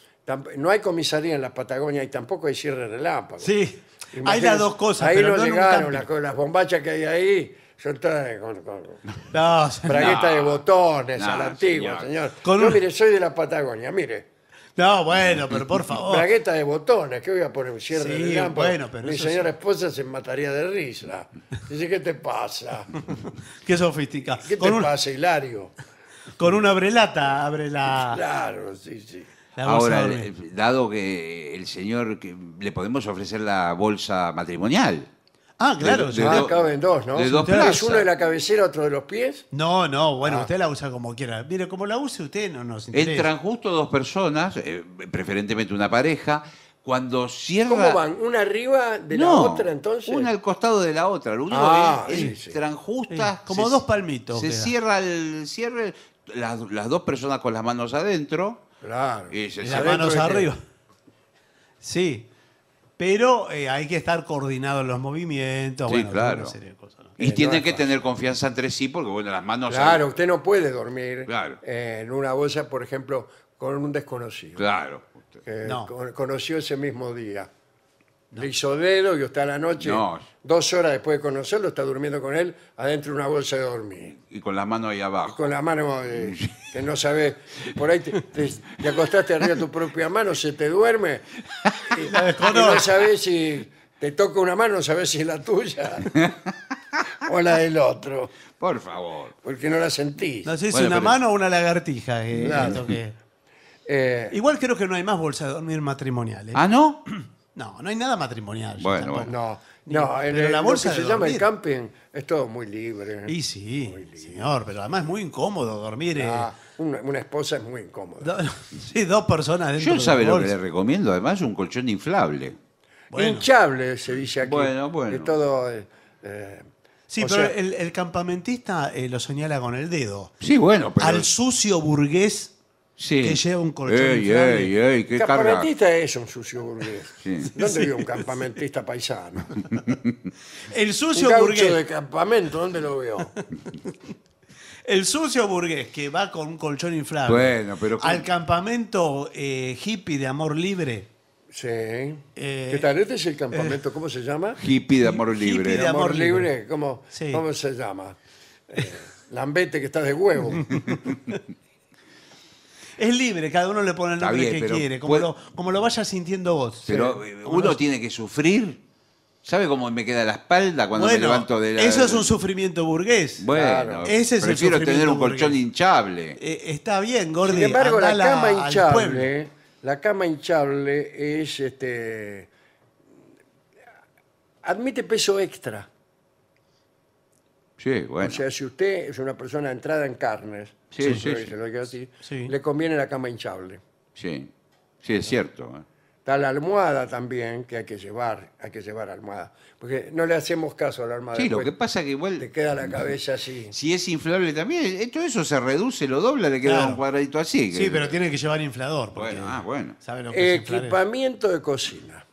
no hay comisaría en la Patagonia y tampoco hay cierre de relámpago. Sí, hay las dos cosas. Ahí pero no, llegaron, las, las bombachas que hay ahí son todas con, No, de botones a la antigua, señor. mire, soy de la Patagonia, mire. No, bueno, pero por favor. Bragueta de botones, que voy a poner un cierre de Mi señora esposa se mataría de risa. Dice, ¿qué te pasa? Qué sofisticado. ¿Qué te un- pasa, Hilario? con una brelata abre la, Claro, sí, sí. Ahora, eh, dado que el señor, le podemos ofrecer la bolsa matrimonial. Ah, claro. De, dos, ¿no? De dos uno de la cabecera, otro de los pies? No, no, bueno, ah. usted la usa como quiera. Mire, como la use usted, no nos interesa. Entran justo dos personas, eh, preferentemente una pareja, cuando cierran... ¿Cómo van? ¿Una arriba de la otra, entonces? una al costado de la otra. Lo único ah, es, sí, entran como dos palmitos. Se cierra el... Cierre, las, dos personas con las manos adentro. Claro. Y se, las manos arriba. Sí pero eh, hay que estar coordinados en los movimientos. Sí, claro. Y eh, tienen que tener confianza entre sí, porque bueno, las manos. Claro, usted no puede dormir eh, en una bolsa, por ejemplo, con un desconocido. Claro. no. conoció ese mismo día. Le hizo dedo y está la noche No dos horas después de conocerlo, está durmiendo con él adentro de una bolsa de dormir. Y con la mano ahí abajo. Con la mano... Eh, que no sabes. Por ahí te, acostaste arriba de tu propia mano, se te duerme. Y, no sabes si te toca una mano, no sabes si es la tuya o la del otro, Por favor. porque no la sentís. No sé si una mano o una lagartija. Eh, eh, Igual creo que no hay más bolsa de dormir matrimoniales. ¿Ah, no? No, no hay nada matrimonial. Bueno, bueno. No, en el, amor que se llama el camping es todo muy libre. Y sí, señor, pero además es muy incómodo dormir. Eh. Ah, una, esposa es muy incómoda. sí, dos personas dentro Yo sabe lo que le recomiendo, además, un colchón inflable. Hinchable, se dice aquí. Bueno, bueno. todo... Eh, eh, sí, pero el, campamentista lo señala con el dedo. Sí, bueno, pero... Al sucio burgués Sí. que lleva un colchón ¡Qué Campamentista es un sucio burgués. ¿Dónde vio un campamentista paisano? El sucio burgués. de campamento, ¿dónde lo veo? El sucio burgués que va con un colchón inflable Bueno, pero al campamento eh, hippie de amor libre. Sí. Eh, ¿Qué tal? Este es el campamento, eh, ¿cómo se llama? Hippie de amor libre. Hippie de amor libre. ¿Cómo, cómo se llama? lambete que está de huevo. Es libre, cada uno le pone el nombre que quiere, como, lo, vaya sintiendo vos. Pero eh, uno tiene que sufrir. ¿Sabe cómo me queda la espalda cuando me levanto de la... eso es un sufrimiento burgués. Bueno, Ese es el prefiero tener un colchón hinchable. Eh, está bien, Gordi. Sin embargo, la cama hinchable, la cama hinchable es este admite peso extra. Sí, bueno. O sea, si usted es una persona entrada en carnes Sí, sí, sí. le conviene la cama hinchable. Sí, sí, es cierto. ¿eh? Está la almohada también, que hay que llevar, hay que llevar almohada. Porque no le hacemos caso a la almohada. Sí, lo que pasa pasa que igual... Te queda la cabeza así. si es inflable también, eh, todo eso se reduce, lo dobla, le queda un cuadradito así. Sí, pero tiene que llevar inflador. Bueno, ah, bueno. Equipamiento de cocina.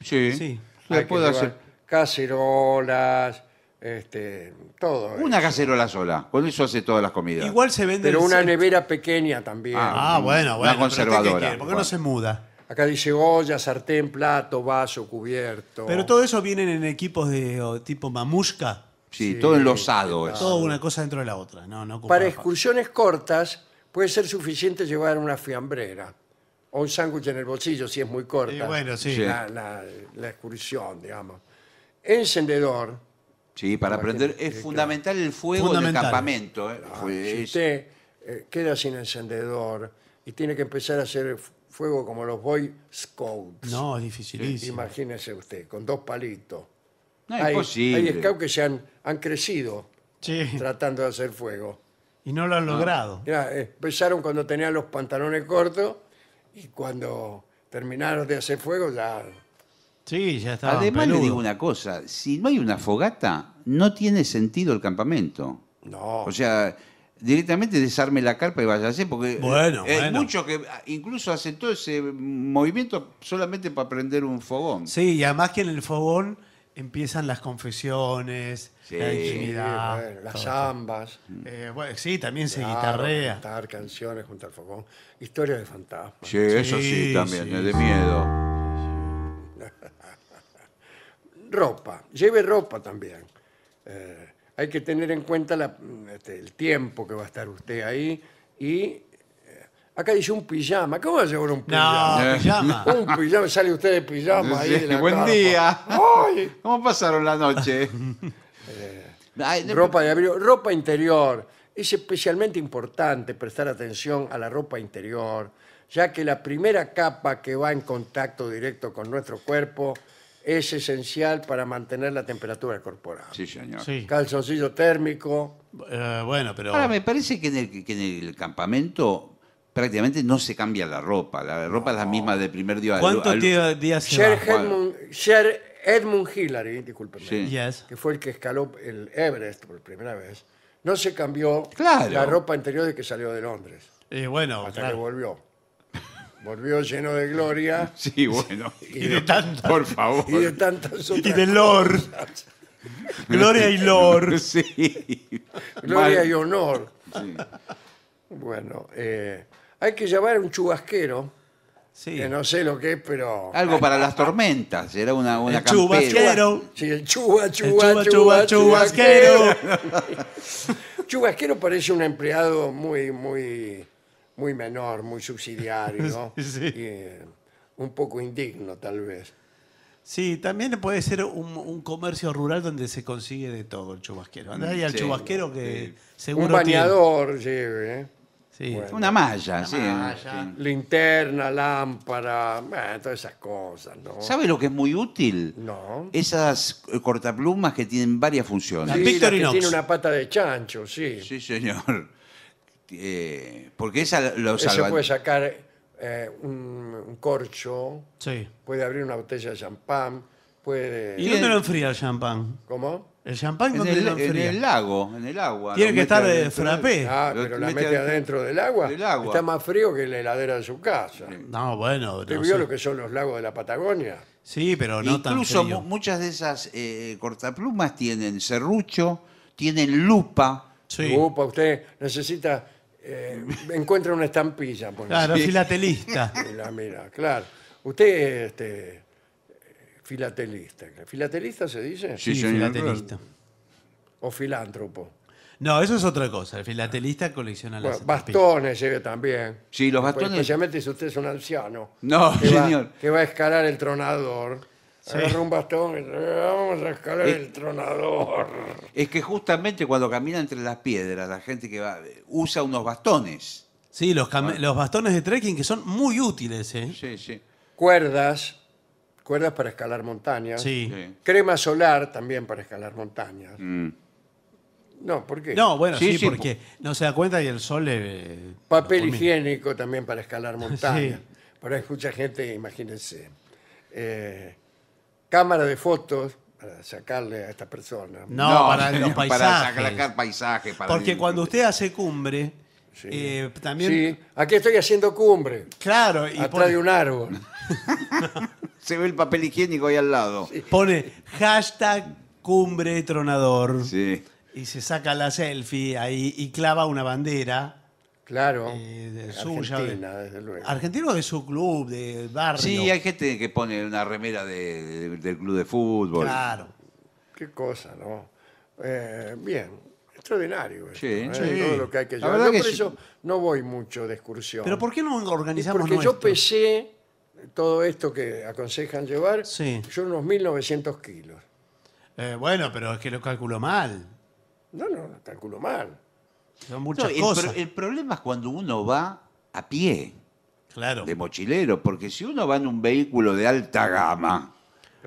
Sí, Sí. le puedo hacer. Cacerolas, este, todo. Una cacerola sola, con eso hace todas las comidas. Igual se vende. Pero una nevera pequeña también. Ah, ah bueno, bueno. Una conservadora. porque no se muda? Acá dice olla, sartén, plato, vaso, cubierto. Pero todo eso viene en equipos de tipo mamushka. Sí, todo enlosado. Todo una cosa dentro de la otra. No, Para excursiones cortas puede ser suficiente llevar una fiambrera o un sándwich en el bolsillo si es muy corta. bueno, sí. La, la excursión, digamos. Encendedor Sí, para, aprender. es fundamental el fuego del campamento. ¿eh? Ah, si usted eh, queda sin encendedor y tiene que empezar a hacer fuego como los Boy Scouts. No, es dificilísimo. Imagínese usted, con dos palitos. No, hay, hay scouts que se han, crecido tratando de hacer fuego. Y no lo han ah. logrado. Eh, empezaron cuando tenían los pantalones cortos y cuando terminaron de hacer fuego ya ya está Además, le digo una cosa: si no hay una fogata, no tiene sentido el campamento. No. O sea, directamente desarme la carpa y váyase, porque hay eh, mucho que ah, incluso hace todo ese movimiento solamente para prender un fogón. Sí, y además que en el fogón empiezan las confesiones, la intimidad, las zambas. Mm. Eh, sí, también se guitarrea. Cantar canciones junto al fogón, historia de fantasmas. Sí, eso sí, también, de miedo. ropa, lleve ropa también. Eh, hay que tener en cuenta este, el tiempo que va a estar usted ahí. Y eh, acá dice un pijama. ¿Cómo va a llevar un pijama? Un pijama, sale usted de pijama ahí. de Buen día. ¿Cómo pasaron la noche? Eh, ropa de abrigo, ropa interior. Es especialmente importante prestar atención a la ropa interior ya que la primera capa que va en contacto directo con nuestro cuerpo es esencial para mantener la temperatura corporal. Sí, señor. Sí. Calzoncillo térmico. Eh, bueno, pero... Ahora, me parece que en, el, en el campamento prácticamente no se cambia la ropa. La ropa es la misma del primer día. ¿Cuántos días se Sher Edmund, Edmund Hillary, discúlpeme, Sí. que fue el que escaló el Everest por primera vez, no se cambió Claro. la ropa anterior de que salió de Londres, y eh, bueno, hasta que volvió volvió lleno de gloria Sí, bueno. y de tantas. Por favor. y de tantas otras. Y de lor. Gloria y lor. Sí. Gloria y honor. Bueno, eh, hay que llamar a un chubasquero, Sí. que no sé lo que es, pero... Algo para las tormentas, era una, una El chubasquero. Sí, el chuba, chuba, chubasquero. chubasquero parece un empleado muy, muy muy menor, muy subsidiario, y, eh, un poco indigno tal vez. Sí, también puede ser un, comercio rural donde se consigue de todo el chubasquero. Andá ahí al chubasquero que seguro. Un bañador lleve, ¿eh? Sí. una malla, una malla Linterna, lámpara, todas esas cosas, ¿no? ¿Sabe lo que es muy útil? No. Esas eh, cortaplumas que tienen varias funciones. Victorinox. tiene una pata de chancho, sí. Sí, señor. Eh, porque esa lo salva. Se puede sacar eh, un, corcho, puede abrir una botella de champán, puede... ¿Y dónde lo enfría el champán? ¿Cómo? ¿El champán En en el lago, en el agua. Tiene que estar eh, de frappé. Ah, pero la mete adentro del agua. Está más frío que la heladera de su casa. No, bueno. ¿Te vio lo que son los lagos de la Patagonia? Sí, pero no tan frío. Incluso muchas de esas cortaplumas tienen serrucho, tienen lupa. Sí. usted necesita eh, encuentra una estampilla. por Claro, filatelista. mira, claro. Usted este, filatelista. ¿Filatelista se dice? Sí, filatelista. ¿O filántropo? No, eso es otra cosa. El filatelista colecciona las bastones lleve también. Sí, los bastones. Especialmente si usted es un anciano. No, señor. que va a escalar el tronador. Agarra un bastón y vamos a escalar eh, el tronador. Es que justamente cuando camina entre las piedras, la gente que va, usa unos bastones. Sí, los, ah. los bastones de trekking que son muy útiles, ¿eh? Sí, sí. Cuerdas, cuerdas para escalar montañas. Sí. Crema solar también para escalar montañas. Mm. No, ¿por qué? No, bueno, sí, porque no se da cuenta y el sol le... Eh, Papel higiénico también para escalar montañas. Sí. Por mucha gente, imagínense, cámara de fotos para sacarle a esta persona. No, para los paisajes. paisaje. Porque cuando usted hace cumbre, eh, también... aquí estoy haciendo cumbre, Claro, y atrás de un árbol. Se ve el papel higiénico ahí al lado. pone hashtag cumbre tronador y se saca la selfie ahí y clava una bandera Claro. Eh, Argentina, desde luego. Argentino de su club, de barrio. Sí, hay gente que pone una remera del club de fútbol. Claro. Qué cosa, ¿no? Eh, bien, extraordinario. ¿eh? Sí, Todo lo que hay que llevar. Yo por eso no voy mucho de excursión. Pero ¿por qué no organizamos Porque yo pesé todo esto que aconsejan llevar, Sí. yo unos 1900 kilos. bueno, pero es que lo calculo mal. No, no, lo calculo mal. Son el el problema es cuando uno va a pie. Claro. De mochilero, porque si uno va en un vehículo de alta gama.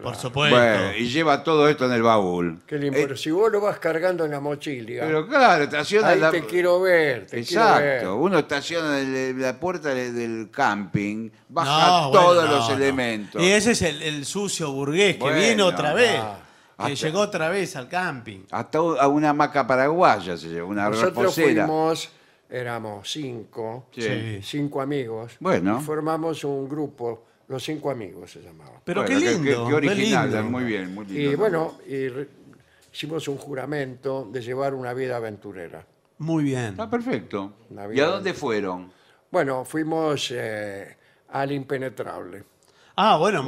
Por supuesto. y lleva todo esto en el baúl. Eh, pero si vos lo vas cargando en la mochila. pero claro, estaciona. Ahí te quiero ver, Exacto. Quiero Uno estaciona en la puerta del camping, baja todos los elementos. Y ese es el, sucio burgués que viene otra vez. Ah. Que llegó otra vez al camping. Hasta a una maca paraguaya se llevó, una Nosotros fuimos, éramos cinco, cinco amigos. Bueno. formamos un grupo, los cinco amigos se llamaba. Pero qué lindo. Qué, original, muy bien, muy lindo. Y bueno, hicimos un juramento de llevar una vida aventurera. Muy bien. Está ah, perfecto. ¿Y a dónde fueron? Bueno, fuimos eh, al impenetrable. Ah, bueno,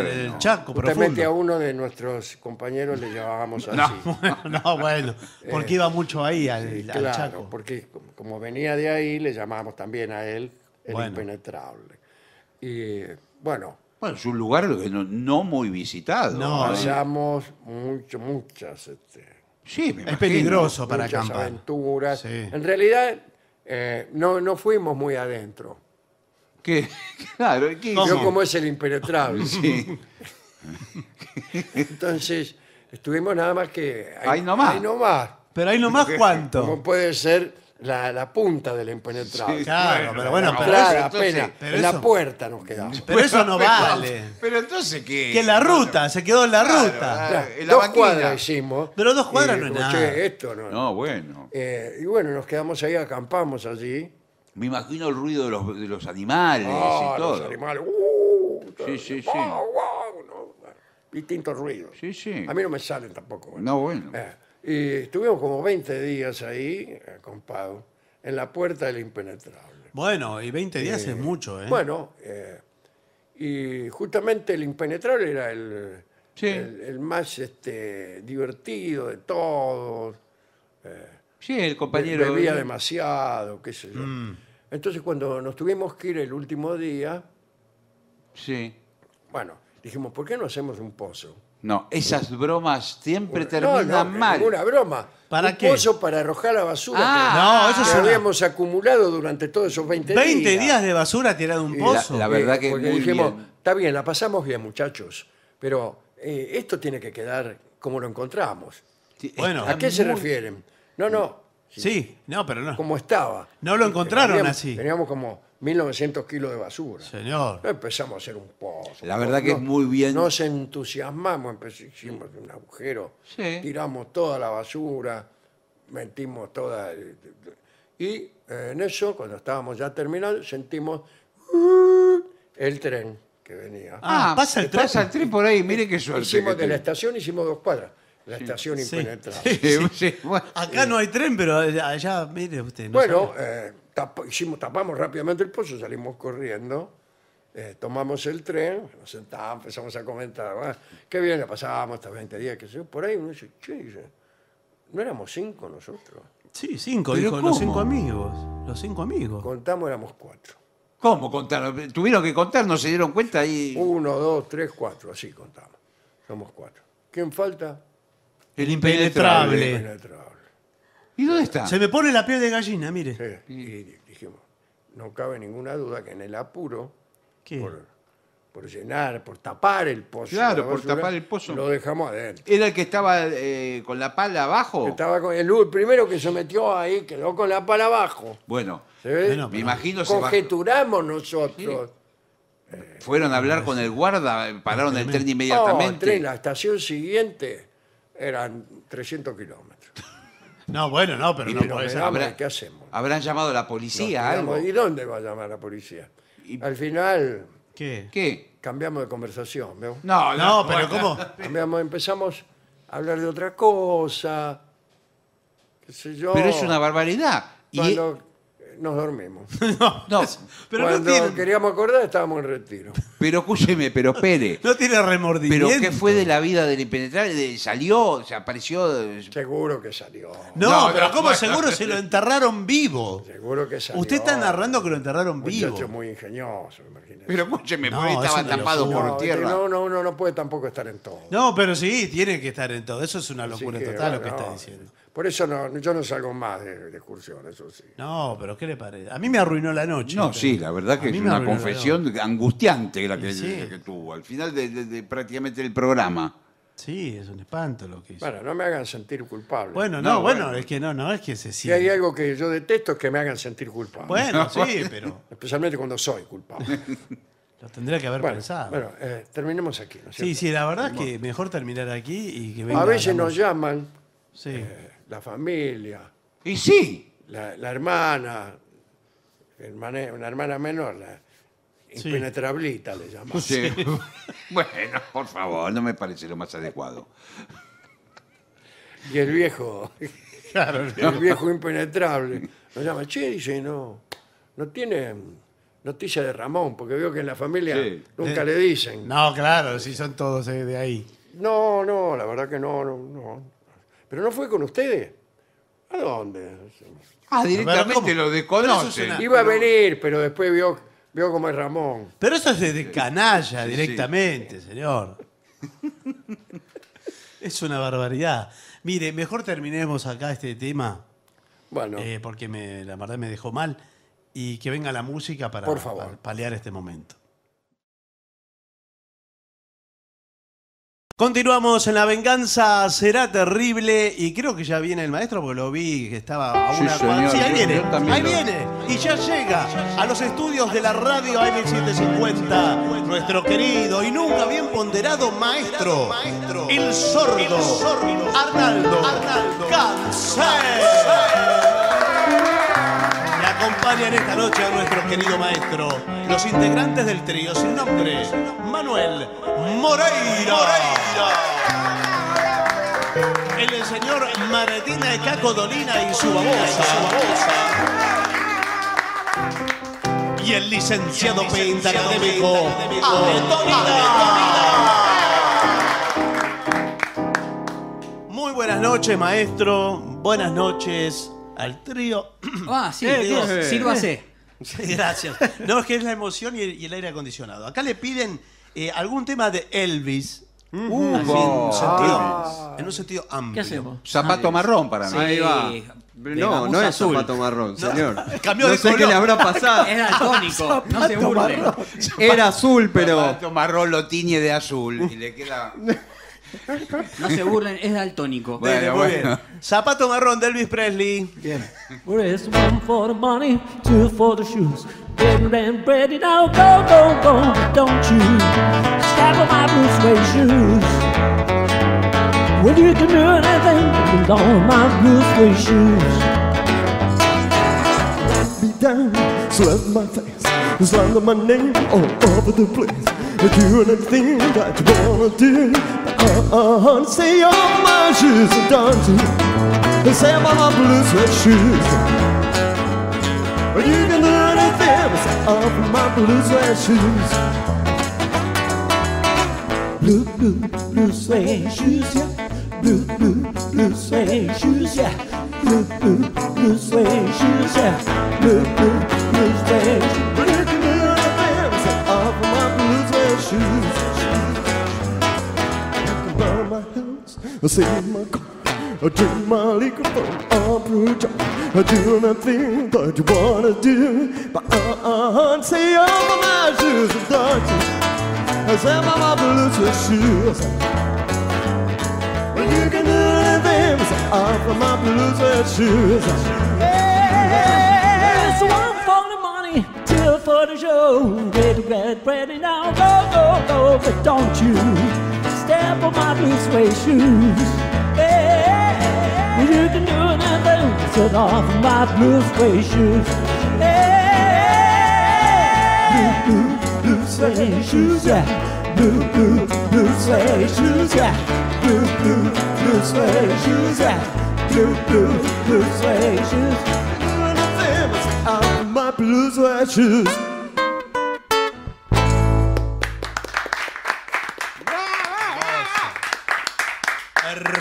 el Chaco, Justamente a uno de nuestros compañeros le llamábamos así. No, bueno, no, porque eh, iba mucho ahí al, porque como venía de ahí, le llamábamos también a él el impenetrable. Y bueno, Bueno, es un lugar no, muy visitado. No, ¿eh? hallamos mucho, muchas, este, Sí, Es peligroso para muchas aventuras. En realidad, eh, no, no fuimos muy adentro que, claro, Yo como es el impenetrable. Sí. Entonces, estuvimos nada más que... Ahí nomás. Ahí nomás. Pero ahí nomás cuánto. Como puede ser la, punta del impenetrable. Claro, pero bueno, pero, la puerta nos quedamos. pero eso no vale. Pero entonces, ¿qué? Que la ruta, se quedó en la ruta. Ah, dos cuadras hicimos. Pero dos cuadras no es nada. esto no. bueno. Eh, y bueno, nos quedamos ahí, acampamos allí. Me imagino el ruido de los, animales y ah, todo. Los animales. sí, sí, sí. Distintos ruidos. A mí no me salen tampoco. ¿eh? No, bueno. Eh, y estuvimos como 20 días ahí, eh, compadre, en la puerta del impenetrable. Bueno, y 20 días es mucho, ¿eh? Bueno, y justamente el impenetrable era el, el, más este, divertido de todos. Sí, el compañero. Bebía demasiado, qué sé yo. Mm. Entonces, cuando nos tuvimos que ir el último día, Sí. bueno, dijimos, ¿por qué no hacemos un pozo? No, esas bromas siempre terminan mal. Una broma. ¿Para un qué? pozo para arrojar la basura ah. que, eso habíamos acumulado durante todos esos 20, días 20 días de basura tirado un pozo. la- verdad que porque muy dijimos, está bien, la pasamos bien, muchachos, pero eh, esto tiene que quedar como lo encontramos. Bueno. ¿A qué se refieren? No, no. Sí, no, pero no. Como estaba. No lo encontraron así. Teníamos como 1900 kilos de basura. Señor. empezamos a hacer un pozo. La verdad que es muy bien. Nos entusiasmamos, hicimos un agujero, tiramos toda la basura, metimos toda... Y en eso, cuando estábamos ya terminando, sentimos uh, el tren que venía. Ah, pasa el tren. por ahí, mire qué suerte. Hicimos de la estación, hicimos dos cuadras. La estación impenetrable. Sí, sí. Acá no hay tren, pero allá, mire usted. bueno, eh, hicimos, tapamos rápidamente el pozo, salimos corriendo, eh, tomamos el tren, nos sentamos, empezamos a comentar, ah, qué bien la pasábamos hasta 20 días, qué sé yo. Por ahí uno dice, no éramos cinco nosotros. Sí, cinco, dijo, los cinco amigos. Los cinco amigos. Contamos, éramos cuatro. ¿Cómo contaron? Tuvieron que contar, no se dieron cuenta y. Uno, dos, tres, cuatro, así contamos. Somos cuatro. ¿Quién falta? El impenetrable. ¿Y dónde está? Se me pone la piel de gallina, mire. Y dijimos, no cabe ninguna duda que en el apuro, por, llenar, por tapar el pozo. por tapar el pozo. Lo dejamos adentro. Era el que estaba eh, con la pala abajo. el primero que se metió ahí, quedó con la pala abajo. Bueno, me imagino se Conjeturamos nosotros. fueron a hablar con el guarda, pararon el tren No, inmediatamente. Oh, tren, la estación siguiente eran 300 kilómetros. No, bueno, no, pero no puede ser. ¿Qué hacemos? Habrán llamado a la policía, ¿Y dónde va a llamar la policía? Al final ¿Qué? ¿Qué? cambiamos de conversación, No, no, pero ¿cómo? Cambiamos, empezamos a hablar de otra cosa. qué sé yo. Pero es una barbaridad. Y, nos dormimos. no, no, pero Cuando queríamos acordar estábamos en retiro. pero escúcheme, pero espere. No tiene remordimiento. ¿Pero qué fue de la vida del impenetrable? ¿Salió? ¿Se apareció? Seguro que salió. No, pero ¿cómo seguro se lo enterraron vivo? Seguro que salió. Usted está narrando que lo enterraron vivo. Muchacho muy ingenioso, Pero escúcheme, estaba tapado por tierra. No, no, no, no puede tampoco estar en todo. No, pero sí, tiene que estar en todo. Eso es una locura total lo que está diciendo. Por eso no, yo no salgo más de, excursiones, excursión, eso sí. No, pero ¿qué le parece? A mí me arruinó la noche. No, sí, la verdad que es una confesión angustiante la que, tuvo. Al final de, prácticamente el programa. Sí, es un espanto lo que hizo. Bueno, no me hagan sentir culpable. Bueno, no, bueno, es que no, no es que se Si hay algo que yo detesto es que me hagan sentir culpable. Bueno, sí, pero Especialmente cuando soy culpable. lo tendría que haber pensado. bueno, eh, terminemos aquí. sí, sí, la verdad es que mejor terminar aquí y que venga. A veces nos llaman Sí. Eh, la familia, Y sí, la, hermana, una hermana menor, la impenetrablita le llamamos. bueno, por favor, no me parece lo más adecuado. Y el viejo, el viejo impenetrable, Lo llama, che, dice, no, no tiene noticia de Ramón, porque veo que en la familia nunca eh, le dicen. no, claro, sí son todos eh, de ahí. No, no, la verdad que no, no, no. Pero no fue con ustedes. ¿A dónde? Ah, directamente lo desconoce. Iba a venir, pero después vio, vio cómo es Ramón. Pero eso es de, canalla directamente, señor. es una barbaridad. Mire, mejor terminemos acá este tema. Bueno. Eh, porque la verdad me dejó mal. Y que venga la música para, para paliar este momento. Continuamos en La Venganza Será Terrible y creo que ya viene el maestro porque lo vi que estaba a una sí, sí ahí viene, ahí viene y ya llega a los estudios de la radio AM750 nuestro querido y nunca bien ponderado maestro, el sordo, Arnaldo, Arnaldo acompañan esta noche a nuestro querido maestro, los integrantes del trío sin nombre, Manuel Moreira. El señor de Caco Dolina y su babosa. Y el licenciado Académico. Muy buenas noches, maestro. Buenas noches, al trío. Ah, sí, eh, sírvase. gracias. No, es que es la emoción y el, aire acondicionado. Acá le piden eh, algún tema de Elvis. Uh en, un sentido, amplio. ¿Qué hacemos? Zapato marrón para mí. Ahí va. No, no es zapato marrón, señor. No, no sé qué le habrá pasado. Era tónico, no se burle. Era azul, pero... Zapato marrón lo tiñe de azul y le queda... No se burlen, es daltónico. Bueno, muy bien. Zapato marrón de Elvis Presley. Bien. Where is one for the money, two for the shoes. Getting and ready now, go, go, go, don't you step on my blue suede shoes. When you can do anything, put on my blue suede shoes. Be down, slap my face, slander my name all over the place do anything that you wanna do. Uh uh, say all my shoes and don't you? Say all my blue sweat shoes. But you can do anything except off my blue suede shoes. Blue, blue, blue suede shoes, yeah. Blue, blue, blue suede shoes, yeah. Blue, blue, blue suede shoes, yeah. Blue, blue, blue suede shoes. shoes. I buy my house, I save my car, I drink my liquor from a brew job. I do nothing that you wanna do, but I can't say all of my shoes and touches. I say my marvelous shoes. Well, you can do anything, but I'm my blues shoes. Hey. still for the show. get ready now, go, go, go. But don't you step on my blue suede shoes. Hey, you can do anything, set off my blue suede shoes. Hey, blue, blue, blue suede shoes, yeah. Blue, blue, blue suede shoes, yeah. Blue, blue, blue suede shoes, yeah. Blue, blue, blue suede shoes. hermoso 11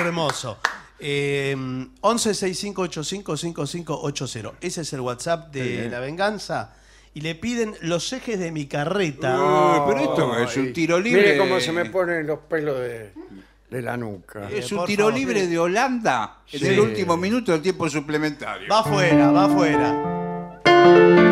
Hermoso. Eh, 1165855580. Ese es el WhatsApp de La Venganza. Y le piden los ejes de mi carreta. pero esto es un tiro libre. Mire cómo se me ponen los pelos de, la nuca. Eh, es un tiro libre de Holanda en el último minuto del tiempo suplementario. Va afuera, va afuera.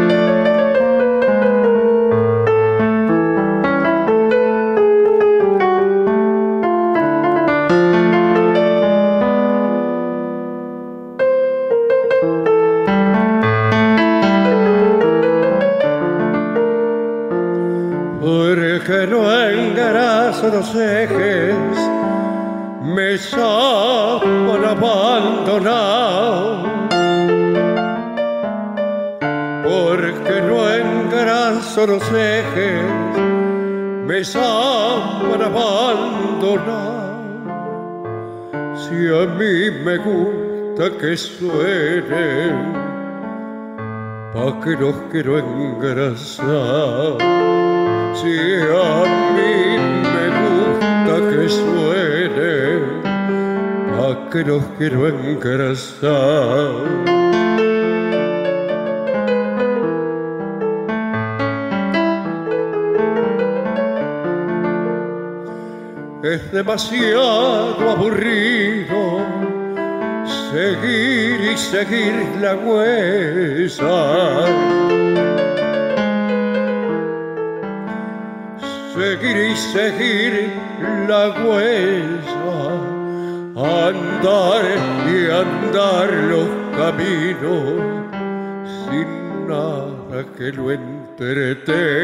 los ejes me saben abandonado porque no engraso los ejes me saben abandonado si a mí me gusta que suene pa' que los quiero engrasar si a mí suele a que los quiero engrasar. Es demasiado aburrido seguir y seguir la huesa. seguir y seguir la huella, andar y andar los caminos sin nada que lo entretenga.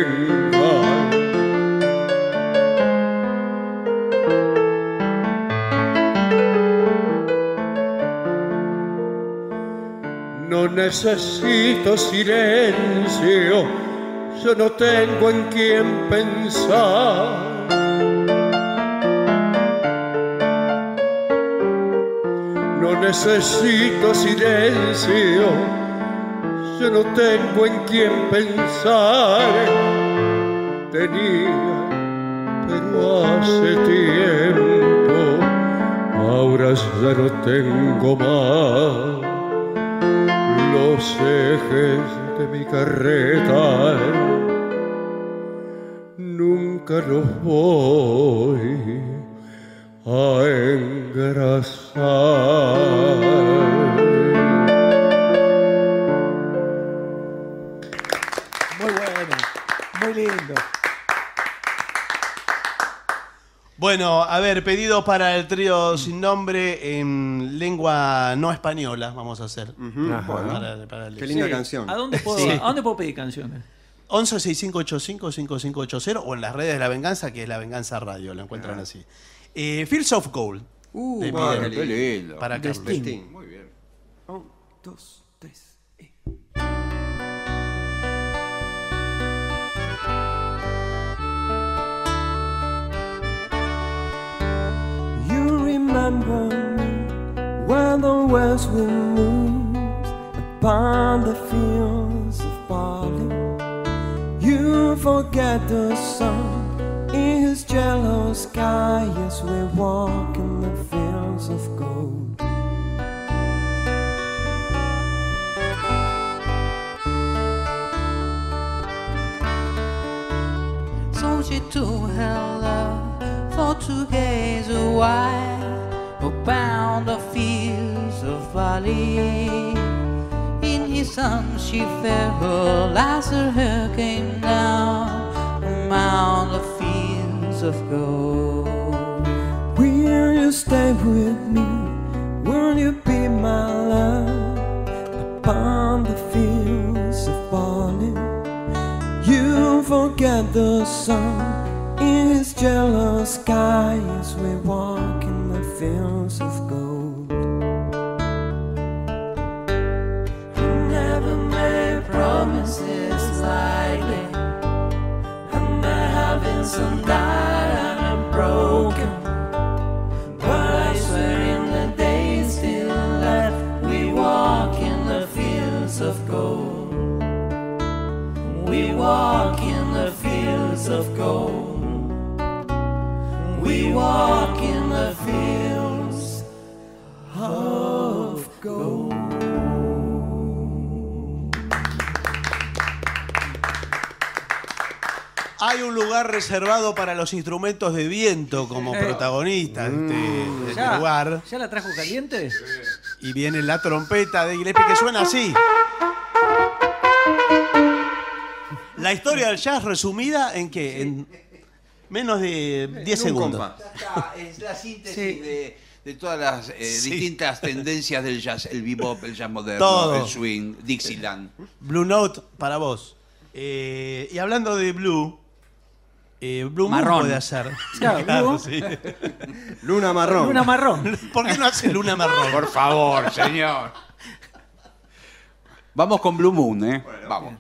No necesito silencio yo no tengo en quién pensar. No necesito silencio, yo no tengo en quién pensar. Tenía, pero hace tiempo, ahora ya no tengo más los ejes de mi carreta nunca los voy a engrasar. Bueno, a ver, pedido para el trío sin nombre en lengua no española, vamos a hacer. Qué linda canción. ¿A dónde, puedo, ¿A dónde puedo pedir canciones? 1165855580 o en las redes de La Venganza, que es La Venganza Radio, lo encuentran ah. así. Eh, Fields of Gold. Uh, qué lindo. Para Carlos. Muy bien. Un, oh, dos. remember me when the west wind moves upon the fields of barley. You forget the sun in his yellow sky as we walk in the fields of gold. So she took her love for two days a while bound the fields of Bali. In his arms she fell as her came down among the fields of gold. Will you stay with me? Will you be my love? Upon the fields of Bali, you forget the sun in his jealous skies we walk fields of gold. You never made promises lightly. and am not having some died and I'm broken. But I swear in the days still left, we walk in the fields of gold. We walk in the fields of gold. We walk in the fields. Hay un lugar reservado para los instrumentos de viento como eh, protagonista de este, mm, este lugar. ¿Ya la trajo caliente? Y viene la trompeta de Gillespie que suena así. La historia del jazz resumida en qué? En menos de 10 segundos. la síntesis de de todas las eh, distintas tendencias del jazz, el bebop, el jazz moderno, el swing, Dixieland. Blue Note para vos. Eh, y hablando de Blue, eh, Blue marrón. puede hacer. Claro, Luna marrón. Luna marrón. ¿Por qué no hace luna marrón? Por favor, señor. Vamos con Blue Moon, ¿eh? Vamos.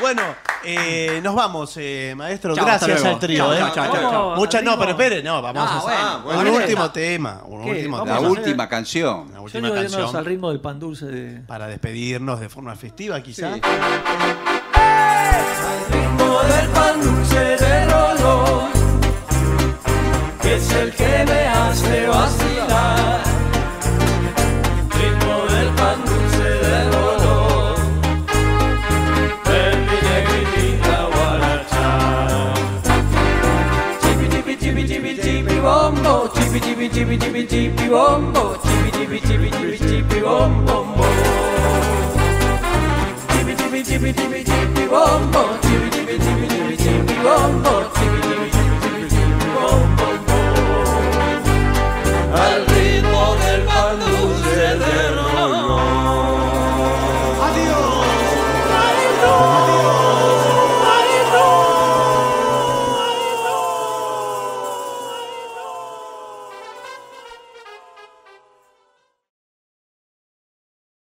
Bueno, eh, nos vamos, eh, maestro. Gracias al trío. eh. chao, Muchas no, pero espere, no, vamos Ah, a hacer bueno, un último tema. Un último La última canción. última al ritmo del pan dulce de... Para despedirnos de forma festiva, quizás. Al ritmo del pan dulce de Rolón, que es el que me hace vacilar. chibi chibi chibi bom bo chibi chibi chibi chibi chibi bom bom bo chibi chibi chibi chibi chibi bom bo chibi